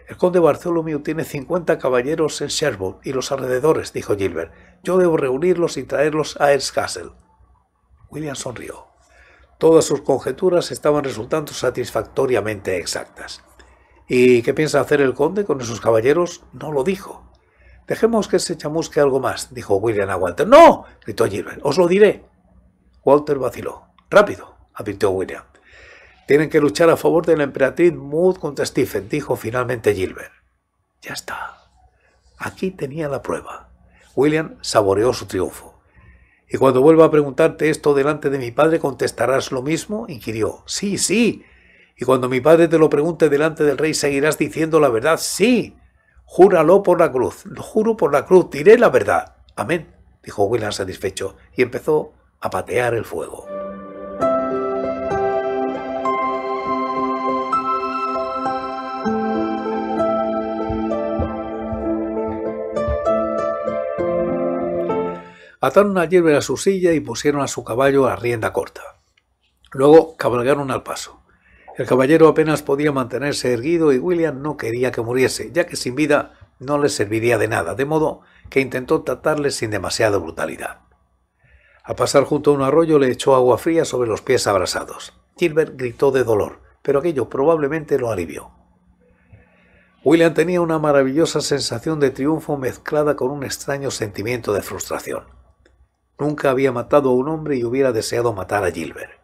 El conde Bartholomew tiene 50 caballeros en Sherwood y los alrededores, dijo Gilbert. Yo debo reunirlos y traerlos a Castle. William sonrió. Todas sus conjeturas estaban resultando satisfactoriamente exactas. ¿Y qué piensa hacer el conde con esos caballeros? No lo dijo. Dejemos que se chamusque algo más, dijo William a Walter. ¡No! gritó Gilbert. Os lo diré. Walter vaciló. Rápido, advirtió William. Tienen que luchar a favor de la emperatriz Mood contra Stephen, dijo finalmente Gilbert. Ya está. Aquí tenía la prueba. William saboreó su triunfo. Y cuando vuelva a preguntarte esto delante de mi padre, ¿contestarás lo mismo? inquirió. Sí, sí. Y cuando mi padre te lo pregunte delante del rey, ¿seguirás diciendo la verdad? Sí. Júralo por la cruz, lo juro por la cruz, diré la verdad. Amén, dijo William satisfecho y empezó a patear el fuego. Ataron a Gilbert a su silla y pusieron a su caballo a rienda corta. Luego cabalgaron al paso. El caballero apenas podía mantenerse erguido y William no quería que muriese, ya que sin vida no le serviría de nada, de modo que intentó tratarle sin demasiada brutalidad. Al pasar junto a un arroyo le echó agua fría sobre los pies abrasados. Gilbert gritó de dolor, pero aquello probablemente lo alivió. William tenía una maravillosa sensación de triunfo mezclada con un extraño sentimiento de frustración. Nunca había matado a un hombre y hubiera deseado matar a Gilbert.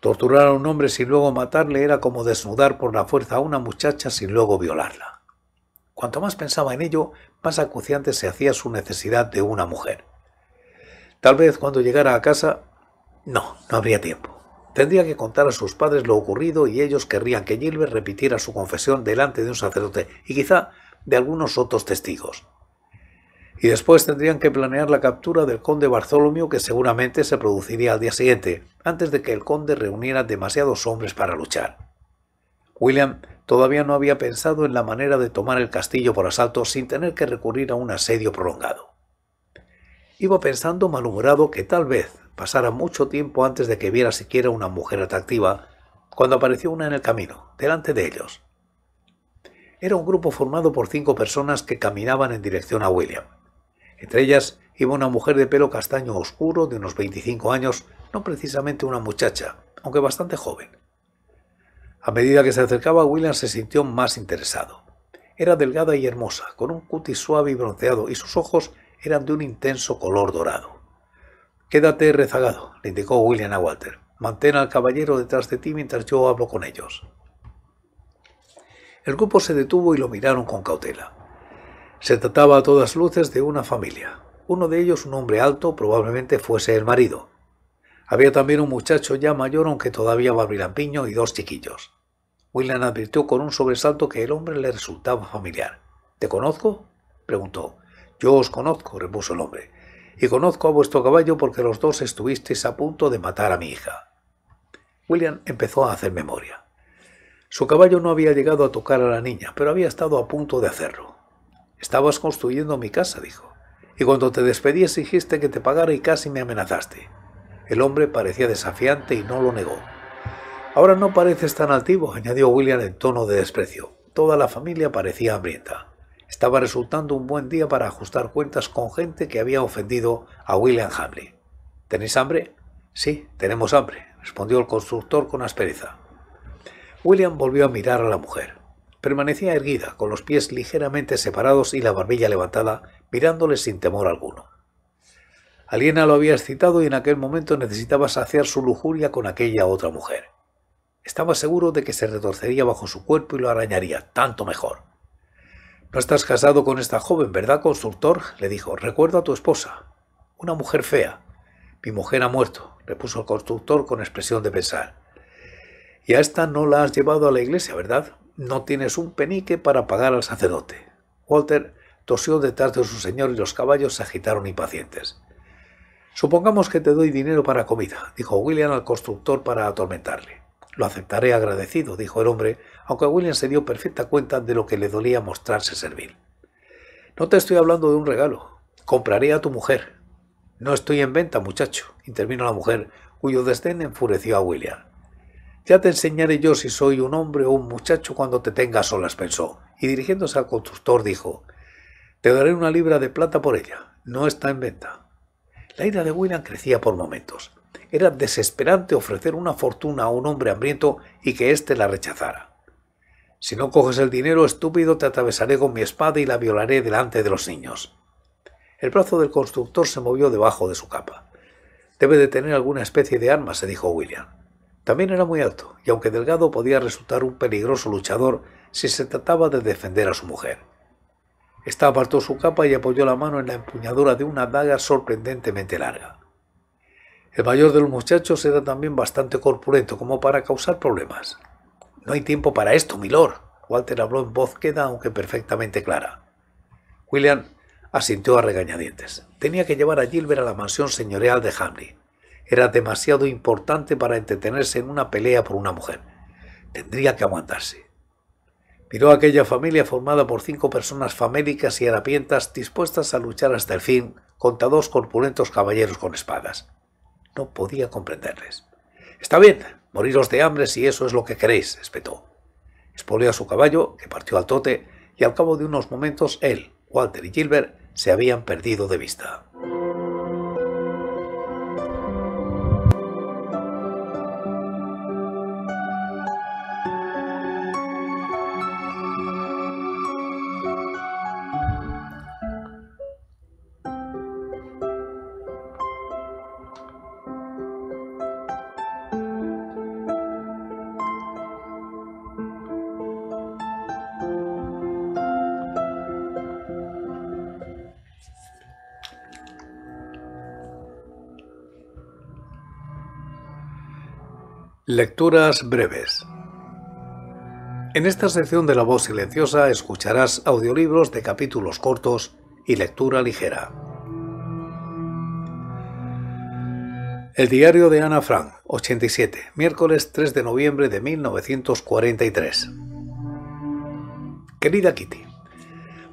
Torturar a un hombre sin luego matarle era como desnudar por la fuerza a una muchacha sin luego violarla. Cuanto más pensaba en ello, más acuciante se hacía su necesidad de una mujer. Tal vez cuando llegara a casa... No, no habría tiempo. Tendría que contar a sus padres lo ocurrido y ellos querrían que Gilbert repitiera su confesión delante de un sacerdote y quizá de algunos otros testigos y después tendrían que planear la captura del conde Bartholomew que seguramente se produciría al día siguiente, antes de que el conde reuniera demasiados hombres para luchar. William todavía no había pensado en la manera de tomar el castillo por asalto sin tener que recurrir a un asedio prolongado. Iba pensando malhumorado que tal vez pasara mucho tiempo antes de que viera siquiera una mujer atractiva, cuando apareció una en el camino, delante de ellos. Era un grupo formado por cinco personas que caminaban en dirección a William. Entre ellas iba una mujer de pelo castaño oscuro de unos 25 años, no precisamente una muchacha, aunque bastante joven. A medida que se acercaba, William se sintió más interesado. Era delgada y hermosa, con un cutis suave y bronceado, y sus ojos eran de un intenso color dorado. Quédate rezagado, le indicó William a Walter. Mantén al caballero detrás de ti mientras yo hablo con ellos. El grupo se detuvo y lo miraron con cautela. Se trataba a todas luces de una familia. Uno de ellos, un hombre alto, probablemente fuese el marido. Había también un muchacho ya mayor, aunque todavía barbilampiño, y dos chiquillos. William advirtió con un sobresalto que el hombre le resultaba familiar. ¿Te conozco? preguntó. Yo os conozco, repuso el hombre, y conozco a vuestro caballo porque los dos estuvisteis a punto de matar a mi hija. William empezó a hacer memoria. Su caballo no había llegado a tocar a la niña, pero había estado a punto de hacerlo. Estabas construyendo mi casa, dijo. Y cuando te despedí exigiste que te pagara y casi me amenazaste. El hombre parecía desafiante y no lo negó. Ahora no pareces tan altivo, añadió William en tono de desprecio. Toda la familia parecía hambrienta. Estaba resultando un buen día para ajustar cuentas con gente que había ofendido a William Hamley. ¿Tenéis hambre? Sí, tenemos hambre, respondió el constructor con aspereza. William volvió a mirar a la mujer. Permanecía erguida, con los pies ligeramente separados y la barbilla levantada, mirándole sin temor alguno. Aliena lo había excitado y en aquel momento necesitaba saciar su lujuria con aquella otra mujer. Estaba seguro de que se retorcería bajo su cuerpo y lo arañaría, tanto mejor. No estás casado con esta joven, ¿verdad, constructor? le dijo. Recuerdo a tu esposa. Una mujer fea. Mi mujer ha muerto, repuso el constructor con expresión de pensar. Y a esta no la has llevado a la iglesia, ¿verdad? No tienes un penique para pagar al sacerdote. Walter tosió detrás de su señor y los caballos se agitaron impacientes. Supongamos que te doy dinero para comida, dijo William al constructor para atormentarle. Lo aceptaré agradecido, dijo el hombre, aunque William se dio perfecta cuenta de lo que le dolía mostrarse servil. No te estoy hablando de un regalo. Compraré a tu mujer. No estoy en venta, muchacho, intervino la mujer, cuyo desdén enfureció a William. Ya te enseñaré yo si soy un hombre o un muchacho cuando te tengas a solas, pensó, y dirigiéndose al constructor dijo, Te daré una libra de plata por ella, no está en venta. La ira de William crecía por momentos. Era desesperante ofrecer una fortuna a un hombre hambriento y que éste la rechazara. Si no coges el dinero, estúpido, te atravesaré con mi espada y la violaré delante de los niños. El brazo del constructor se movió debajo de su capa. Debe de tener alguna especie de arma, se dijo William. También era muy alto, y aunque delgado podía resultar un peligroso luchador si se trataba de defender a su mujer. Esta apartó su capa y apoyó la mano en la empuñadura de una daga sorprendentemente larga. El mayor de los muchachos era también bastante corpulento como para causar problemas. No hay tiempo para esto, milord. Walter habló en voz queda, aunque perfectamente clara. William asintió a regañadientes. Tenía que llevar a Gilbert a la mansión señorial de Hamley era demasiado importante para entretenerse en una pelea por una mujer. Tendría que aguantarse. Miró a aquella familia formada por cinco personas famélicas y harapientas dispuestas a luchar hasta el fin contra dos corpulentos caballeros con espadas. No podía comprenderles. Está bien, moriros de hambre si eso es lo que queréis, espetó. Espoleó a su caballo, que partió al tote, y al cabo de unos momentos él, Walter y Gilbert se habían perdido de vista. Lecturas breves. En esta sección de La Voz Silenciosa escucharás audiolibros de capítulos cortos y lectura ligera. El diario de Ana Frank, 87, miércoles 3 de noviembre de 1943. Querida Kitty,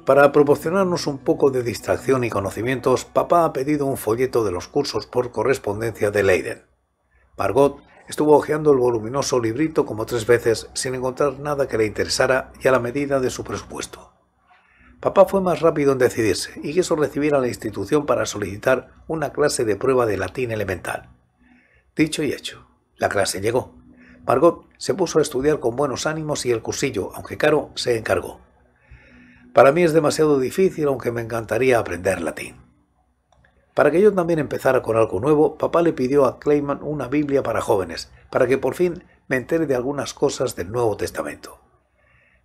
para proporcionarnos un poco de distracción y conocimientos, papá ha pedido un folleto de los cursos por correspondencia de Leiden. Margot Estuvo hojeando el voluminoso librito como tres veces sin encontrar nada que le interesara y a la medida de su presupuesto. Papá fue más rápido en decidirse y quiso recibir a la institución para solicitar una clase de prueba de latín elemental. Dicho y hecho, la clase llegó. Margot se puso a estudiar con buenos ánimos y el cursillo, aunque caro, se encargó. Para mí es demasiado difícil, aunque me encantaría aprender latín. Para que yo también empezara con algo nuevo, papá le pidió a Clayman una Biblia para jóvenes, para que por fin me entere de algunas cosas del Nuevo Testamento.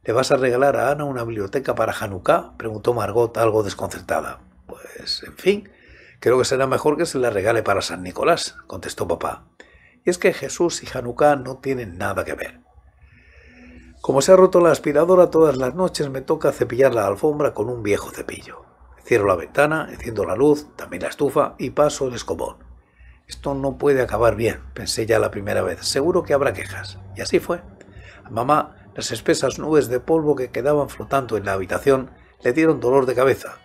¿Le vas a regalar a Ana una biblioteca para Hanukkah? preguntó Margot algo desconcertada. Pues, en fin, creo que será mejor que se la regale para San Nicolás, contestó papá. Y es que Jesús y Hanukkah no tienen nada que ver. Como se ha roto la aspiradora todas las noches, me toca cepillar la alfombra con un viejo cepillo. Cierro la ventana, enciendo la luz, también la estufa y paso el escobón. Esto no puede acabar bien, pensé ya la primera vez. Seguro que habrá quejas. Y así fue. A mamá, las espesas nubes de polvo que quedaban flotando en la habitación le dieron dolor de cabeza.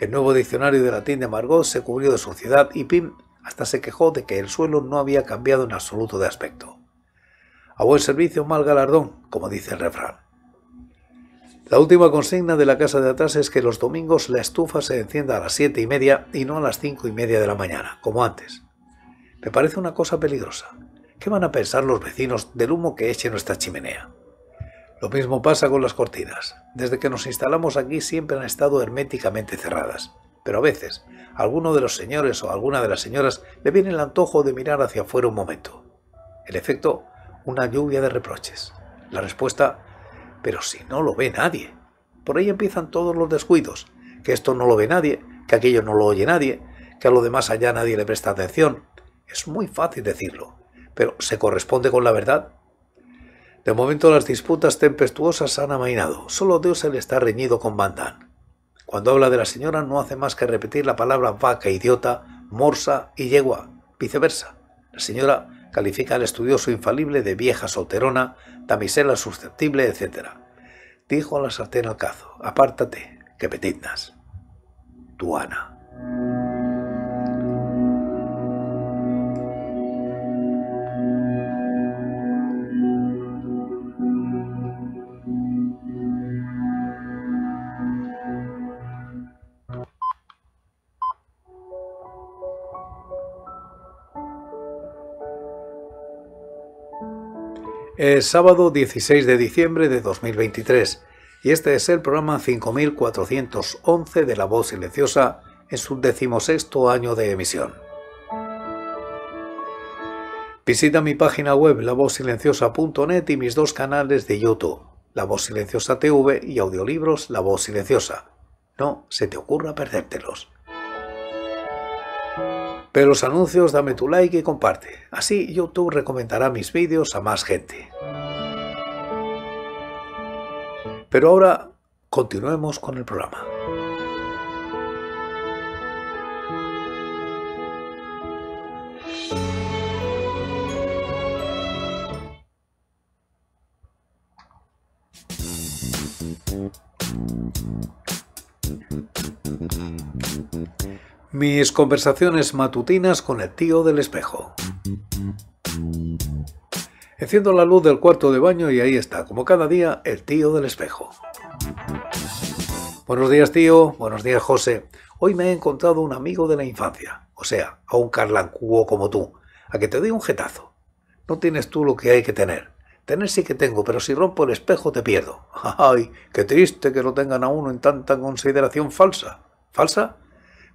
El nuevo diccionario de latín de Margot se cubrió de suciedad y Pim hasta se quejó de que el suelo no había cambiado en absoluto de aspecto. A buen servicio, mal galardón, como dice el refrán. La última consigna de la casa de atrás es que los domingos la estufa se encienda a las siete y media y no a las cinco y media de la mañana, como antes. Me parece una cosa peligrosa. ¿Qué van a pensar los vecinos del humo que eche nuestra chimenea? Lo mismo pasa con las cortinas. Desde que nos instalamos aquí siempre han estado herméticamente cerradas. Pero a veces, a alguno de los señores o alguna de las señoras le viene el antojo de mirar hacia afuera un momento. El efecto, una lluvia de reproches. La respuesta, pero si no lo ve nadie. Por ahí empiezan todos los descuidos. Que esto no lo ve nadie, que aquello no lo oye nadie, que a lo demás allá nadie le presta atención. Es muy fácil decirlo, pero ¿se corresponde con la verdad? De momento las disputas tempestuosas han amainado. Solo Dios se le está reñido con Van Cuando habla de la señora no hace más que repetir la palabra vaca, idiota, morsa y yegua, viceversa. La señora califica al estudioso infalible de vieja solterona, Tamisela susceptible, etc. Dijo la sartén al cazo, apártate, que Tu Tuana. Es sábado 16 de diciembre de 2023 y este es el programa 5411 de La Voz Silenciosa en su decimosexto año de emisión. Visita mi página web lavozsilenciosa.net y mis dos canales de YouTube, La Voz Silenciosa TV y audiolibros La Voz Silenciosa. No se te ocurra perdértelos. Pero los anuncios, dame tu like y comparte. Así YouTube recomendará mis vídeos a más gente. Pero ahora continuemos con el programa. Mis conversaciones matutinas con el tío del espejo. Enciendo la luz del cuarto de baño y ahí está, como cada día, el tío del espejo. Buenos días tío, buenos días José. Hoy me he encontrado un amigo de la infancia, o sea, a un carlancúo como tú, a que te dé un jetazo. No tienes tú lo que hay que tener. Tener sí que tengo, pero si rompo el espejo te pierdo. ¡Ay! ¡Qué triste que lo tengan a uno en tanta consideración falsa! ¿Falsa?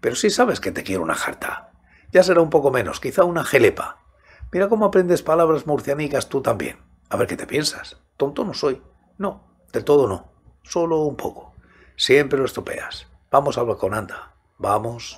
Pero sí sabes que te quiero una jarta. Ya será un poco menos, quizá una gelepa. Mira cómo aprendes palabras murcianicas tú también. A ver qué te piensas. Tonto no soy. No, del todo no. Solo un poco. Siempre lo estropeas. Vamos al con anda. Vamos.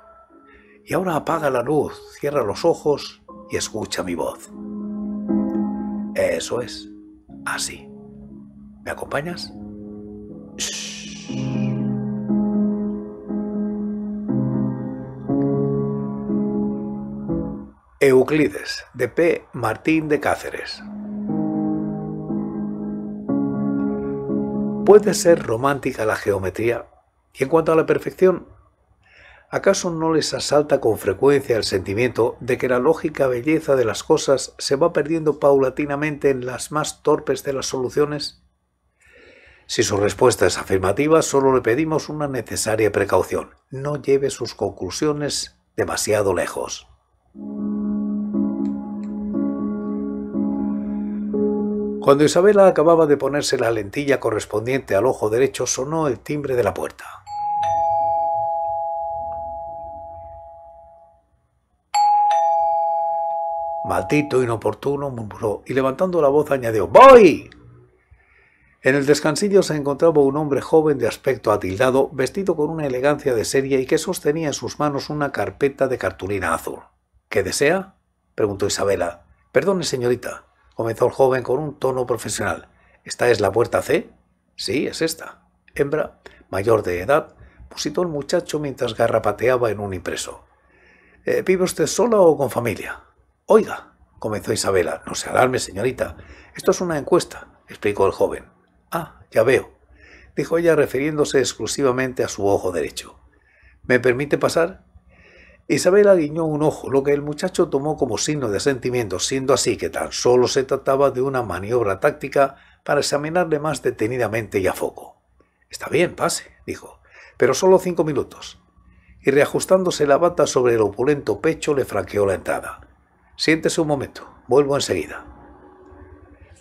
Y ahora apaga la luz, cierra los ojos y escucha mi voz. Eso es, así. ¿Me acompañas? Euclides, de P. Martín de Cáceres. Puede ser romántica la geometría, y en cuanto a la perfección, ¿Acaso no les asalta con frecuencia el sentimiento de que la lógica belleza de las cosas se va perdiendo paulatinamente en las más torpes de las soluciones? Si su respuesta es afirmativa, solo le pedimos una necesaria precaución. No lleve sus conclusiones demasiado lejos. Cuando Isabela acababa de ponerse la lentilla correspondiente al ojo derecho, sonó el timbre de la puerta. Maldito, inoportuno, murmuró, y levantando la voz añadió, ¡Voy! En el descansillo se encontraba un hombre joven de aspecto atildado, vestido con una elegancia de serie y que sostenía en sus manos una carpeta de cartulina azul. ¿Qué desea? preguntó Isabela. Perdone, señorita, comenzó el joven con un tono profesional. ¿Esta es la puerta C? Sí, es esta. Hembra, mayor de edad, pusitó el muchacho mientras garrapateaba en un impreso. Eh, ¿Vive usted sola o con familia? Oiga, comenzó Isabela, no se alarme, señorita. Esto es una encuesta, explicó el joven. Ah, ya veo, dijo ella refiriéndose exclusivamente a su ojo derecho. ¿Me permite pasar? Isabela guiñó un ojo, lo que el muchacho tomó como signo de asentimiento, siendo así que tan solo se trataba de una maniobra táctica para examinarle más detenidamente y a foco. Está bien, pase, dijo, pero solo cinco minutos. Y reajustándose la bata sobre el opulento pecho le franqueó la entrada. Siéntese un momento, vuelvo enseguida.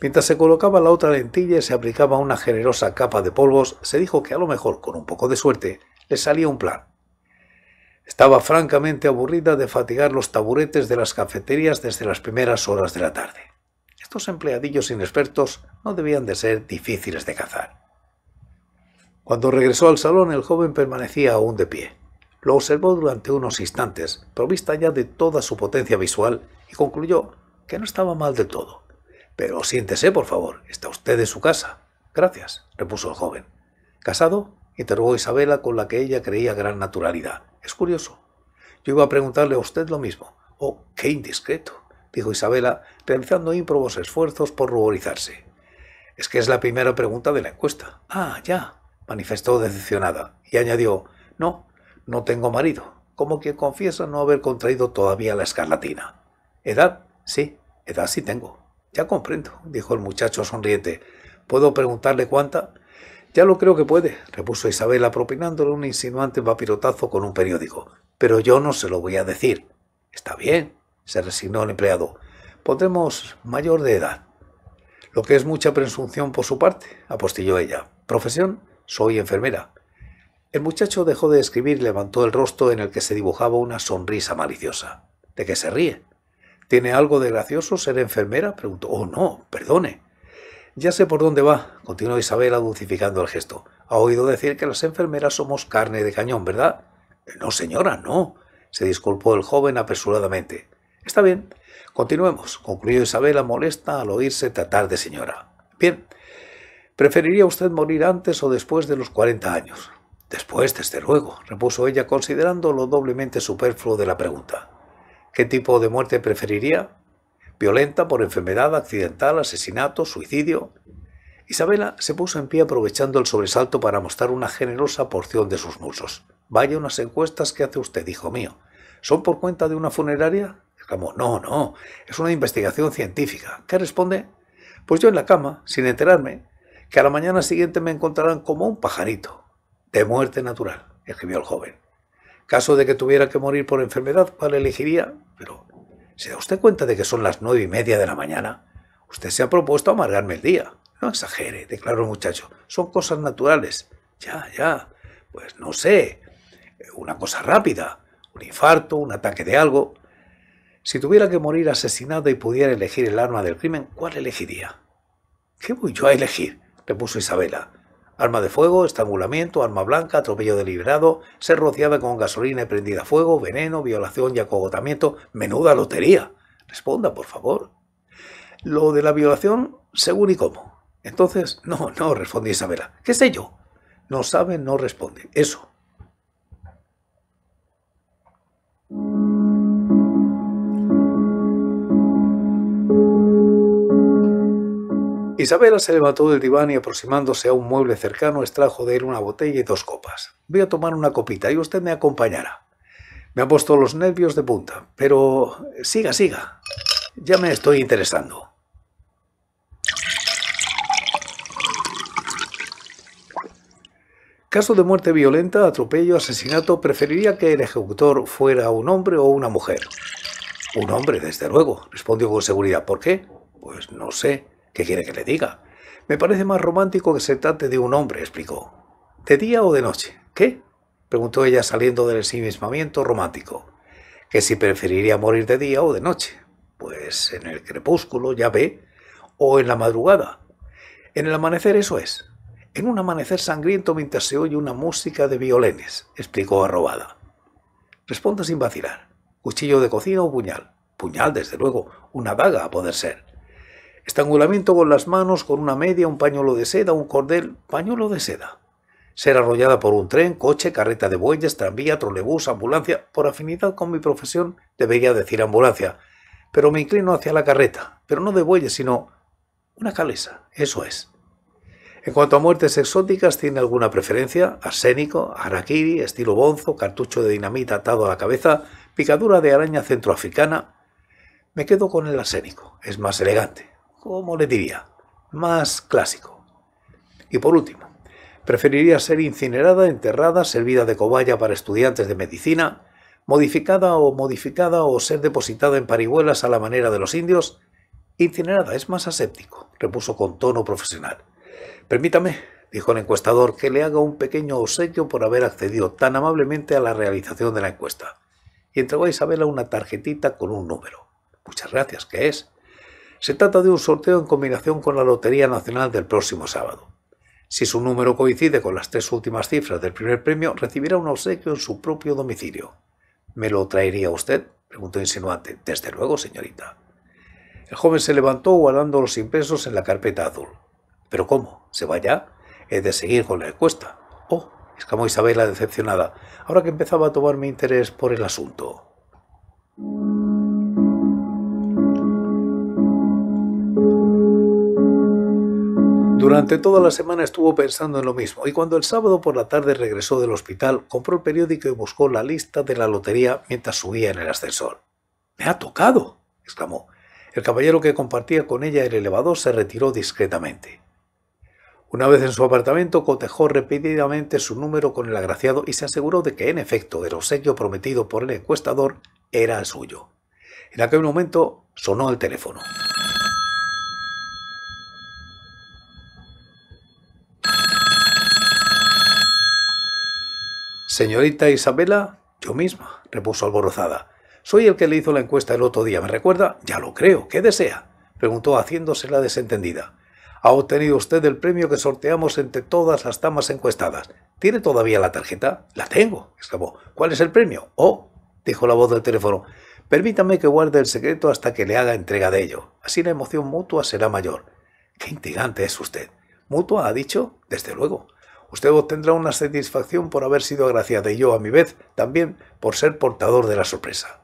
Mientras se colocaba la otra lentilla y se aplicaba una generosa capa de polvos, se dijo que a lo mejor, con un poco de suerte, le salía un plan. Estaba francamente aburrida de fatigar los taburetes de las cafeterías desde las primeras horas de la tarde. Estos empleadillos inexpertos no debían de ser difíciles de cazar. Cuando regresó al salón, el joven permanecía aún de pie. Lo observó durante unos instantes, provista ya de toda su potencia visual, y concluyó que no estaba mal de todo. Pero siéntese, por favor, está usted en su casa. Gracias, repuso el joven. ¿Casado? interrogó Isabela con la que ella creía gran naturalidad. Es curioso. Yo iba a preguntarle a usted lo mismo. Oh, qué indiscreto, dijo Isabela, realizando ímprobos esfuerzos por ruborizarse. Es que es la primera pregunta de la encuesta. Ah, ya, manifestó decepcionada, y añadió, no, no tengo marido, como que confiesa no haber contraído todavía la escarlatina. ¿Edad? Sí, edad sí tengo. Ya comprendo, dijo el muchacho sonriente. ¿Puedo preguntarle cuánta? Ya lo creo que puede, repuso Isabela, propinándole un insinuante papirotazo con un periódico. Pero yo no se lo voy a decir. Está bien, se resignó el empleado. Pondremos mayor de edad. Lo que es mucha presunción por su parte, apostilló ella. Profesión, soy enfermera. El muchacho dejó de escribir y levantó el rostro en el que se dibujaba una sonrisa maliciosa. ¿De qué se ríe? ¿Tiene algo de gracioso ser enfermera? Preguntó. Oh, no, perdone. Ya sé por dónde va, continuó Isabela, dulcificando el gesto. Ha oído decir que las enfermeras somos carne de cañón, ¿verdad? Eh, no, señora, no, se disculpó el joven apresuradamente. Está bien, continuemos, concluyó Isabela molesta al oírse tratar de señora. Bien, ¿preferiría usted morir antes o después de los cuarenta años? Después, desde luego, repuso ella, considerando lo doblemente superfluo de la pregunta. ¿Qué tipo de muerte preferiría? Violenta por enfermedad, accidental, asesinato, suicidio. Isabela se puso en pie aprovechando el sobresalto para mostrar una generosa porción de sus musos. Vaya unas encuestas que hace usted, hijo mío. ¿Son por cuenta de una funeraria? como No, no, es una investigación científica. ¿Qué responde? Pues yo en la cama, sin enterarme, que a la mañana siguiente me encontrarán como un pajarito. De muerte natural, escribió el joven. Caso de que tuviera que morir por enfermedad, ¿cuál elegiría? Pero, ¿se da usted cuenta de que son las nueve y media de la mañana? Usted se ha propuesto amargarme el día. No exagere, declaró el muchacho. Son cosas naturales. Ya, ya. Pues no sé. Una cosa rápida. Un infarto, un ataque de algo. Si tuviera que morir asesinado y pudiera elegir el arma del crimen, ¿cuál elegiría? ¿Qué voy yo a elegir? repuso Isabela. Arma de fuego, estrangulamiento, arma blanca, atropello deliberado, ser rociada con gasolina y prendida a fuego, veneno, violación y acogotamiento. Menuda lotería. Responda, por favor. Lo de la violación, según y cómo. Entonces, no, no, respondí Isabela. ¿Qué sé yo? No sabe, no responde. Eso. Isabela se levantó del diván y aproximándose a un mueble cercano extrajo de él una botella y dos copas. Voy a tomar una copita y usted me acompañará. Me ha puesto los nervios de punta, pero siga, siga. Ya me estoy interesando. Caso de muerte violenta, atropello, asesinato, preferiría que el ejecutor fuera un hombre o una mujer. Un hombre, desde luego, respondió con seguridad. ¿Por qué? Pues no sé. ¿Qué quiere que le diga? Me parece más romántico que se trate de un hombre, explicó. ¿De día o de noche? ¿Qué? preguntó ella saliendo del ensimismamiento romántico. Que si preferiría morir de día o de noche. Pues en el crepúsculo, ya ve, o en la madrugada. En el amanecer eso es. En un amanecer sangriento mientras se oye una música de violines, explicó arrobada. Responda sin vacilar. Cuchillo de cocina o puñal. Puñal, desde luego, una daga a poder ser. Estrangulamiento con las manos, con una media, un pañuelo de seda, un cordel, pañuelo de seda. Ser arrollada por un tren, coche, carreta de bueyes, tranvía, trolebús, ambulancia. Por afinidad con mi profesión, debería decir ambulancia. Pero me inclino hacia la carreta, pero no de bueyes, sino una calesa, eso es. En cuanto a muertes exóticas, ¿tiene alguna preferencia? Arsénico, harakiri, estilo bonzo, cartucho de dinamita atado a la cabeza, picadura de araña centroafricana. Me quedo con el arsénico, es más elegante. ¿cómo le diría? Más clásico. Y por último, preferiría ser incinerada, enterrada, servida de cobaya para estudiantes de medicina, modificada o modificada o ser depositada en parihuelas a la manera de los indios. Incinerada es más aséptico, repuso con tono profesional. Permítame, dijo el encuestador, que le haga un pequeño obsequio por haber accedido tan amablemente a la realización de la encuesta. Y entregó a Isabela una tarjetita con un número. Muchas gracias, ¿qué es? Se trata de un sorteo en combinación con la Lotería Nacional del próximo sábado. Si su número coincide con las tres últimas cifras del primer premio, recibirá un obsequio en su propio domicilio. ¿Me lo traería usted? preguntó insinuante. Desde luego, señorita. El joven se levantó guardando los impresos en la carpeta azul. ¿Pero cómo? ¿Se va ya? He de seguir con la encuesta. Oh, exclamó Isabela decepcionada, ahora que empezaba a tomarme interés por el asunto. Durante mm. toda la semana estuvo pensando en lo mismo y cuando el sábado por la tarde regresó del hospital, compró el periódico y buscó la lista de la lotería mientras subía en el ascensor. ¡Me ha tocado! exclamó. El caballero que compartía con ella el elevador se retiró discretamente. Una vez en su apartamento, cotejó repetidamente su número con el agraciado y se aseguró de que, en efecto, el obsequio prometido por el encuestador era el suyo. En aquel momento sonó el teléfono. Señorita Isabela, yo misma, repuso alborozada. Soy el que le hizo la encuesta el otro día, ¿me recuerda? Ya lo creo, ¿qué desea? preguntó haciéndose la desentendida. Ha obtenido usted el premio que sorteamos entre todas las damas encuestadas. ¿Tiene todavía la tarjeta? La tengo, exclamó. ¿Cuál es el premio? Oh, dijo la voz del teléfono. Permítame que guarde el secreto hasta que le haga entrega de ello. Así la emoción mutua será mayor. Qué intrigante es usted. ¿Mutua ha dicho? Desde luego. Usted obtendrá una satisfacción por haber sido agraciada y yo, a mi vez, también por ser portador de la sorpresa.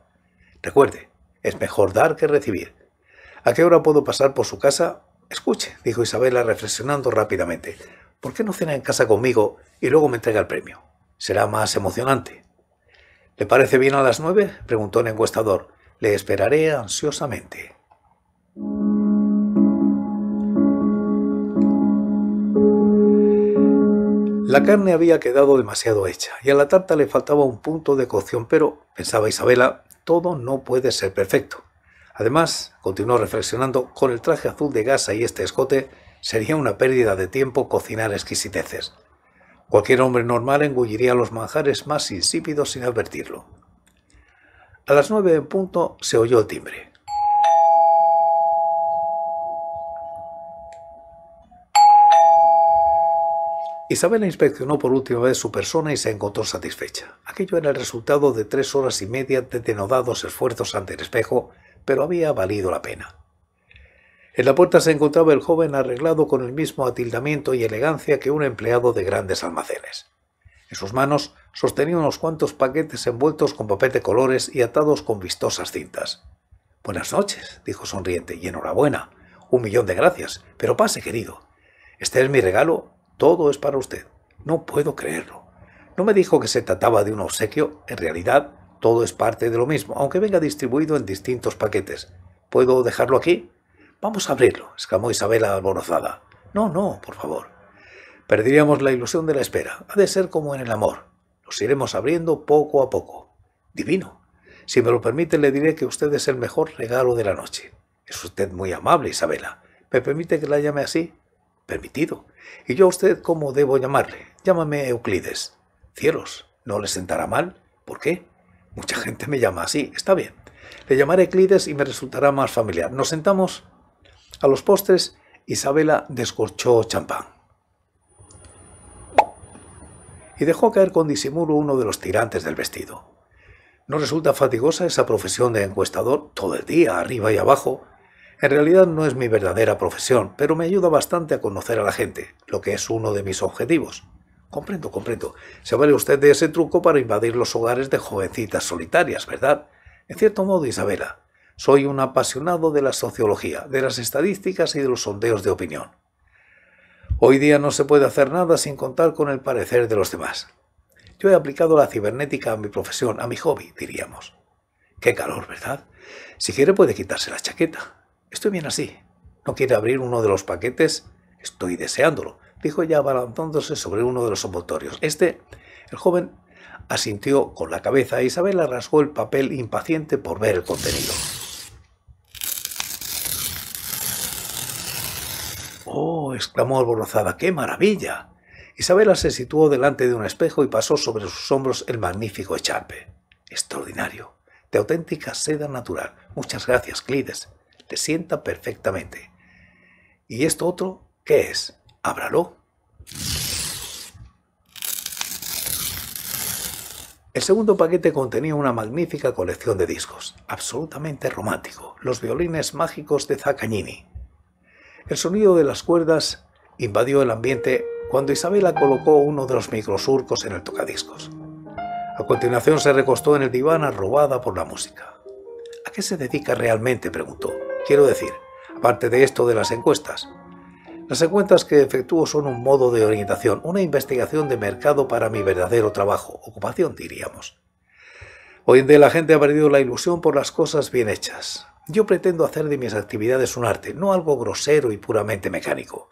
Recuerde, es mejor dar que recibir. ¿A qué hora puedo pasar por su casa? Escuche, dijo Isabela reflexionando rápidamente. ¿Por qué no cena en casa conmigo y luego me entrega el premio? Será más emocionante. ¿Le parece bien a las nueve? preguntó el encuestador. Le esperaré ansiosamente. La carne había quedado demasiado hecha y a la tarta le faltaba un punto de cocción, pero, pensaba Isabela, todo no puede ser perfecto. Además, continuó reflexionando, con el traje azul de gasa y este escote, sería una pérdida de tiempo cocinar exquisiteces. Cualquier hombre normal engulliría los manjares más insípidos sin advertirlo. A las nueve en punto se oyó el timbre. Isabel inspeccionó por última vez su persona y se encontró satisfecha. Aquello era el resultado de tres horas y media de denodados esfuerzos ante el espejo, pero había valido la pena. En la puerta se encontraba el joven arreglado con el mismo atildamiento y elegancia que un empleado de grandes almacenes. En sus manos sostenía unos cuantos paquetes envueltos con papel de colores y atados con vistosas cintas. Buenas noches, dijo sonriente, y enhorabuena. Un millón de gracias, pero pase, querido. Este es mi regalo todo es para usted. No puedo creerlo. No me dijo que se trataba de un obsequio. En realidad, todo es parte de lo mismo, aunque venga distribuido en distintos paquetes. ¿Puedo dejarlo aquí? Vamos a abrirlo, exclamó Isabela alborozada. No, no, por favor. «Perdiríamos la ilusión de la espera. Ha de ser como en el amor. Los iremos abriendo poco a poco. Divino. Si me lo permite, le diré que usted es el mejor regalo de la noche. Es usted muy amable, Isabela. ¿Me permite que la llame así? Permitido. ¿Y yo a usted cómo debo llamarle? Llámame Euclides. Cielos, no le sentará mal. ¿Por qué? Mucha gente me llama así. Está bien. Le llamaré Euclides y me resultará más familiar. Nos sentamos a los postres. Isabela descorchó champán. Y dejó caer con disimulo uno de los tirantes del vestido. ¿No resulta fatigosa esa profesión de encuestador todo el día, arriba y abajo, en realidad no es mi verdadera profesión, pero me ayuda bastante a conocer a la gente, lo que es uno de mis objetivos. Comprendo, comprendo. Se vale usted de ese truco para invadir los hogares de jovencitas solitarias, ¿verdad? En cierto modo, Isabela, soy un apasionado de la sociología, de las estadísticas y de los sondeos de opinión. Hoy día no se puede hacer nada sin contar con el parecer de los demás. Yo he aplicado la cibernética a mi profesión, a mi hobby, diríamos. Qué calor, ¿verdad? Si quiere puede quitarse la chaqueta. Estoy bien así. ¿No quiere abrir uno de los paquetes? Estoy deseándolo, dijo ya abalanzándose sobre uno de los envoltorios. Este, el joven, asintió con la cabeza e Isabela rasgó el papel impaciente por ver el contenido. ¡Oh! exclamó alborozada. ¡Qué maravilla! Isabela se situó delante de un espejo y pasó sobre sus hombros el magnífico echarpe. Extraordinario. De auténtica seda natural. Muchas gracias, Clides te sienta perfectamente. ¿Y esto otro qué es? Ábralo. El segundo paquete contenía una magnífica colección de discos, absolutamente romántico, los violines mágicos de Zaccagnini. El sonido de las cuerdas invadió el ambiente cuando Isabela colocó uno de los microsurcos en el tocadiscos. A continuación se recostó en el diván arrobada por la música. ¿A qué se dedica realmente? preguntó. Quiero decir, aparte de esto de las encuestas. Las encuestas que efectúo son un modo de orientación, una investigación de mercado para mi verdadero trabajo, ocupación diríamos. Hoy en día la gente ha perdido la ilusión por las cosas bien hechas. Yo pretendo hacer de mis actividades un arte, no algo grosero y puramente mecánico.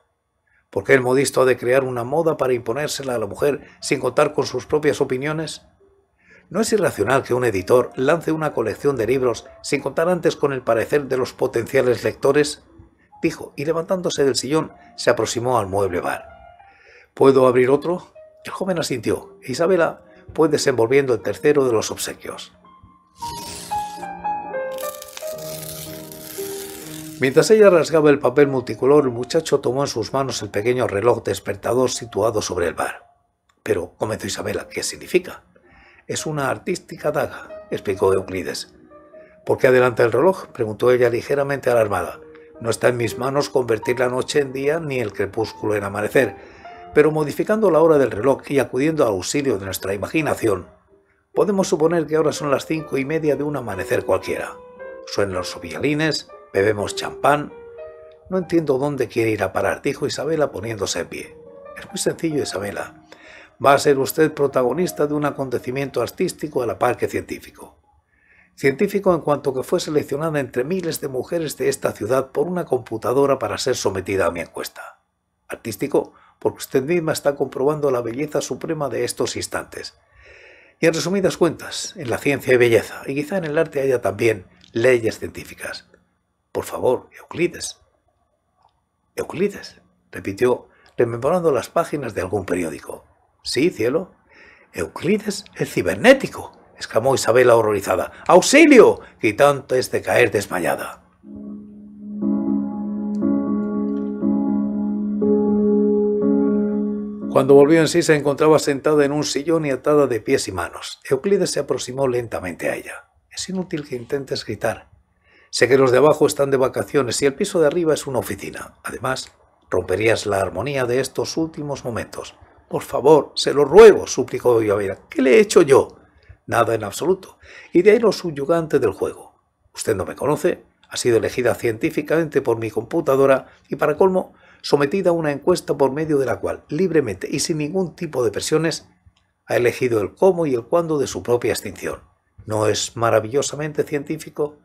¿Por qué el modisto ha de crear una moda para imponérsela a la mujer sin contar con sus propias opiniones? No es irracional que un editor lance una colección de libros sin contar antes con el parecer de los potenciales lectores, dijo, y levantándose del sillón se aproximó al mueble bar. ¿Puedo abrir otro? El joven asintió e Isabela fue desenvolviendo el tercero de los obsequios. Mientras ella rasgaba el papel multicolor, el muchacho tomó en sus manos el pequeño reloj despertador situado sobre el bar. Pero, comenzó Isabela, ¿qué significa? Es una artística daga, explicó Euclides. ¿Por qué adelanta el reloj? preguntó ella ligeramente alarmada. No está en mis manos convertir la noche en día ni el crepúsculo en amanecer, pero modificando la hora del reloj y acudiendo al auxilio de nuestra imaginación, podemos suponer que ahora son las cinco y media de un amanecer cualquiera. Suenan los violines, bebemos champán. No entiendo dónde quiere ir a parar, dijo Isabela poniéndose en pie. Es muy sencillo, Isabela va a ser usted protagonista de un acontecimiento artístico a la par que científico. Científico en cuanto que fue seleccionada entre miles de mujeres de esta ciudad por una computadora para ser sometida a mi encuesta. Artístico porque usted misma está comprobando la belleza suprema de estos instantes. Y en resumidas cuentas, en la ciencia y belleza, y quizá en el arte haya también leyes científicas. Por favor, Euclides. Euclides, repitió, rememorando las páginas de algún periódico. Sí, cielo. Euclides el cibernético, exclamó Isabela horrorizada. ¡Auxilio! que antes de caer desmayada. Cuando volvió en sí se encontraba sentada en un sillón y atada de pies y manos. Euclides se aproximó lentamente a ella. Es inútil que intentes gritar. Sé que los de abajo están de vacaciones y el piso de arriba es una oficina. Además, romperías la armonía de estos últimos momentos. Por favor, se lo ruego, suplicó vera ¿Qué le he hecho yo? Nada en absoluto. Y de ahí lo subyugante del juego. Usted no me conoce, ha sido elegida científicamente por mi computadora y para colmo, sometida a una encuesta por medio de la cual, libremente y sin ningún tipo de presiones, ha elegido el cómo y el cuándo de su propia extinción. ¿No es maravillosamente científico?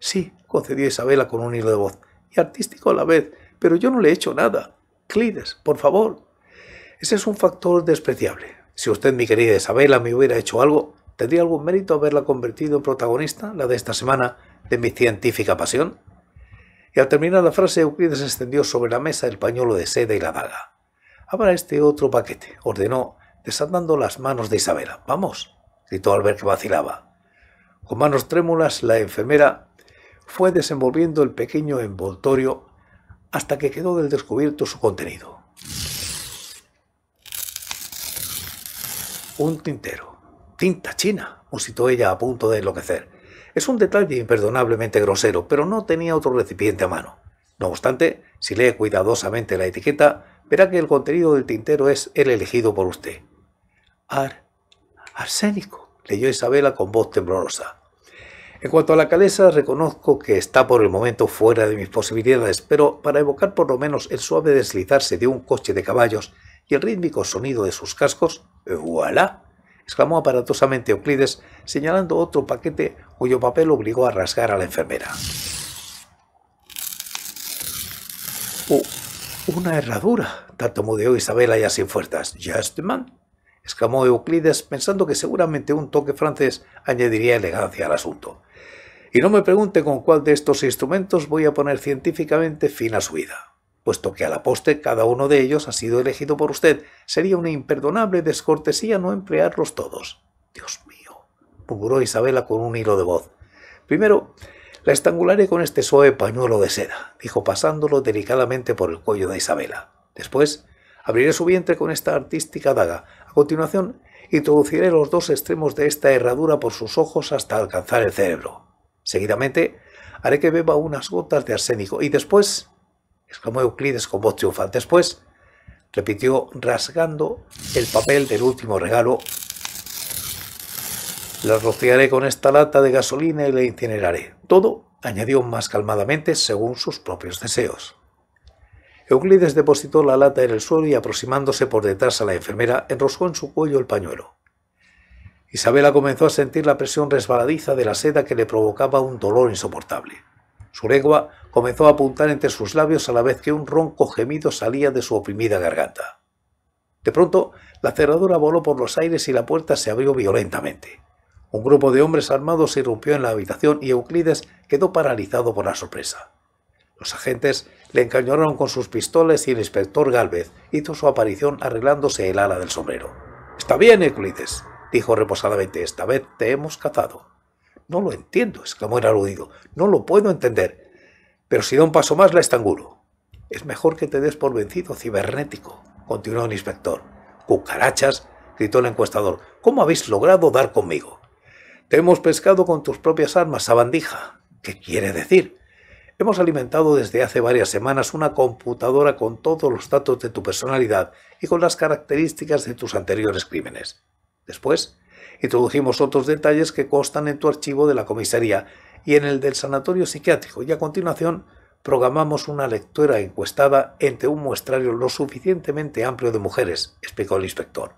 Sí, concedió Isabela con un hilo de voz, y artístico a la vez, pero yo no le he hecho nada. Clides, por favor, ese es un factor despreciable. Si usted, mi querida Isabela, me hubiera hecho algo, ¿tendría algún mérito haberla convertido en protagonista, la de esta semana, de mi científica pasión? Y al terminar la frase, Euclides extendió sobre la mesa el pañuelo de seda y la daga. Abra este otro paquete, ordenó, desatando las manos de Isabela. Vamos, gritó al ver que vacilaba. Con manos trémulas, la enfermera fue desenvolviendo el pequeño envoltorio hasta que quedó del descubierto su contenido. un tintero, tinta china, musitó ella a punto de enloquecer. Es un detalle imperdonablemente grosero, pero no tenía otro recipiente a mano. No obstante, si lee cuidadosamente la etiqueta, verá que el contenido del tintero es el elegido por usted. Ar... arsénico, leyó Isabela con voz temblorosa. En cuanto a la calesa, reconozco que está por el momento fuera de mis posibilidades, pero para evocar por lo menos el suave deslizarse de un coche de caballos y el rítmico sonido de sus cascos, ¡voilà! exclamó aparatosamente Euclides, señalando otro paquete cuyo papel obligó a rasgar a la enfermera. ¡Oh! ¡Una herradura! tartamudeó Isabela ya sin fuerzas. Este man!», exclamó Euclides, pensando que seguramente un toque francés añadiría elegancia al asunto. Y no me pregunte con cuál de estos instrumentos voy a poner científicamente fin a su vida puesto que a la poste cada uno de ellos ha sido elegido por usted. Sería una imperdonable descortesía no emplearlos todos. Dios mío, murmuró Isabela con un hilo de voz. Primero, la estangularé con este suave pañuelo de seda, dijo pasándolo delicadamente por el cuello de Isabela. Después, abriré su vientre con esta artística daga. A continuación, introduciré los dos extremos de esta herradura por sus ojos hasta alcanzar el cerebro. Seguidamente, haré que beba unas gotas de arsénico y después exclamó Euclides con voz triunfante. Después repitió rasgando el papel del último regalo. La rociaré con esta lata de gasolina y la incineraré. Todo, añadió más calmadamente, según sus propios deseos. Euclides depositó la lata en el suelo y aproximándose por detrás a la enfermera, enroscó en su cuello el pañuelo. Isabela comenzó a sentir la presión resbaladiza de la seda que le provocaba un dolor insoportable. Su lengua comenzó a apuntar entre sus labios a la vez que un ronco gemido salía de su oprimida garganta. De pronto, la cerradura voló por los aires y la puerta se abrió violentamente. Un grupo de hombres armados irrumpió en la habitación y Euclides quedó paralizado por la sorpresa. Los agentes le encañonaron con sus pistolas y el inspector Galvez hizo su aparición arreglándose el ala del sombrero. Está bien, Euclides, dijo reposadamente, esta vez te hemos cazado. No lo entiendo, exclamó el aludido. No lo puedo entender. Pero si da un paso más, la estangulo. Es mejor que te des por vencido, cibernético, continuó el inspector. Cucarachas, gritó el encuestador. ¿Cómo habéis logrado dar conmigo? Te hemos pescado con tus propias armas, sabandija. ¿Qué quiere decir? Hemos alimentado desde hace varias semanas una computadora con todos los datos de tu personalidad y con las características de tus anteriores crímenes. Después, introdujimos otros detalles que constan en tu archivo de la comisaría y en el del sanatorio psiquiátrico y a continuación programamos una lectura encuestada entre un muestrario lo suficientemente amplio de mujeres, explicó el inspector.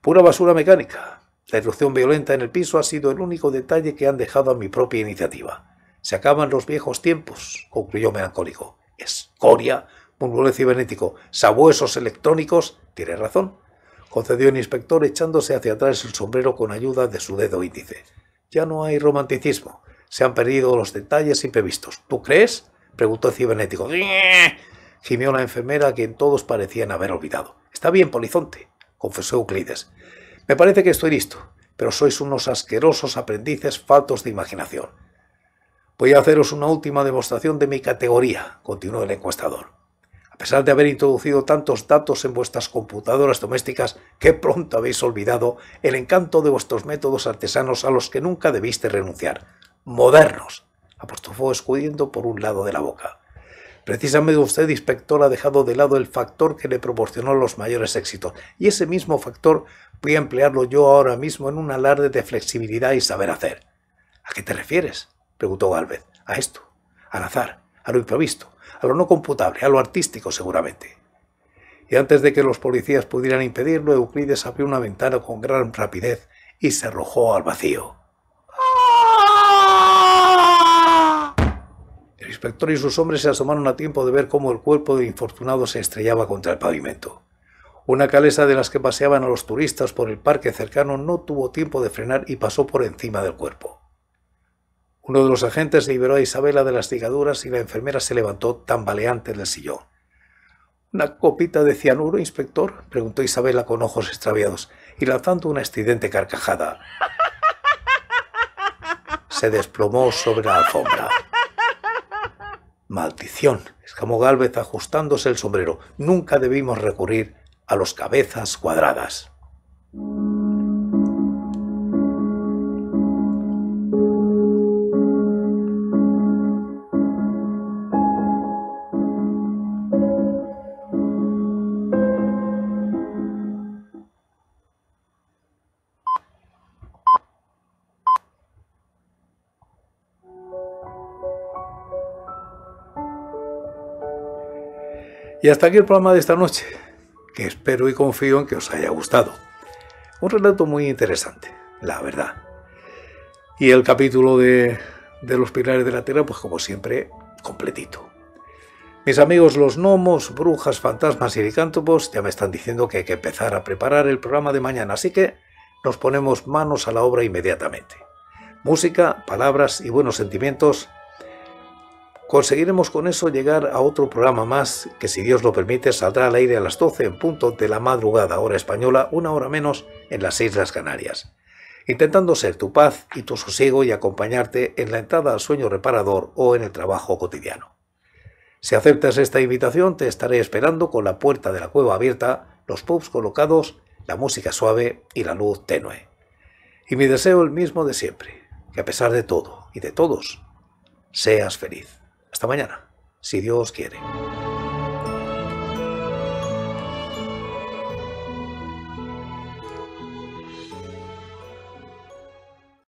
Pura basura mecánica. La erupción violenta en el piso ha sido el único detalle que han dejado a mi propia iniciativa. Se acaban los viejos tiempos, concluyó melancólico. Escoria, murmuró el cibernético. Sabuesos electrónicos. Tiene razón, concedió el inspector echándose hacia atrás el sombrero con ayuda de su dedo índice. Ya no hay romanticismo. Se han perdido los detalles imprevistos. ¿Tú crees? preguntó el cibernético. Gimió la enfermera quien todos parecían haber olvidado. Está bien, Polizonte, confesó Euclides. Me parece que estoy listo, pero sois unos asquerosos aprendices faltos de imaginación. Voy a haceros una última demostración de mi categoría, continuó el encuestador. A pesar de haber introducido tantos datos en vuestras computadoras domésticas, qué pronto habéis olvidado el encanto de vuestros métodos artesanos a los que nunca debiste renunciar modernos, apostrofó escudiendo por un lado de la boca. Precisamente usted, inspector, ha dejado de lado el factor que le proporcionó los mayores éxitos, y ese mismo factor voy a emplearlo yo ahora mismo en un alarde de flexibilidad y saber hacer. ¿A qué te refieres? preguntó Galvez. A esto, al azar, a lo imprevisto, a lo no computable, a lo artístico seguramente. Y antes de que los policías pudieran impedirlo, Euclides abrió una ventana con gran rapidez y se arrojó al vacío. inspector y sus hombres se asomaron a tiempo de ver cómo el cuerpo del infortunado se estrellaba contra el pavimento. Una calesa de las que paseaban a los turistas por el parque cercano no tuvo tiempo de frenar y pasó por encima del cuerpo. Uno de los agentes liberó a Isabela de las ligaduras y la enfermera se levantó tambaleante del sillón. ¿Una copita de cianuro, inspector? preguntó Isabela con ojos extraviados y lanzando una estridente carcajada. Se desplomó sobre la alfombra. Maldición, exclamó Galvez ajustándose el sombrero. Nunca debimos recurrir a los cabezas cuadradas. Y hasta aquí el programa de esta noche, que espero y confío en que os haya gustado. Un relato muy interesante, la verdad. Y el capítulo de, los pilares de la tierra, pues como siempre, completito. Mis amigos los gnomos, brujas, fantasmas y licántropos ya me están diciendo que hay que empezar a preparar el programa de mañana, así que nos ponemos manos a la obra inmediatamente. Música, palabras y buenos sentimientos Conseguiremos con eso llegar a otro programa más que si Dios lo permite saldrá al aire a las 12 en punto de la madrugada hora española, una hora menos en las Islas Canarias, intentando ser tu paz y tu sosiego y acompañarte en la entrada al sueño reparador o en el trabajo cotidiano. Si aceptas esta invitación te estaré esperando con la puerta de la cueva abierta, los pubs colocados, la música suave y la luz tenue. Y mi deseo el mismo de siempre, que a pesar de todo y de todos, seas feliz. Hasta mañana, si Dios quiere.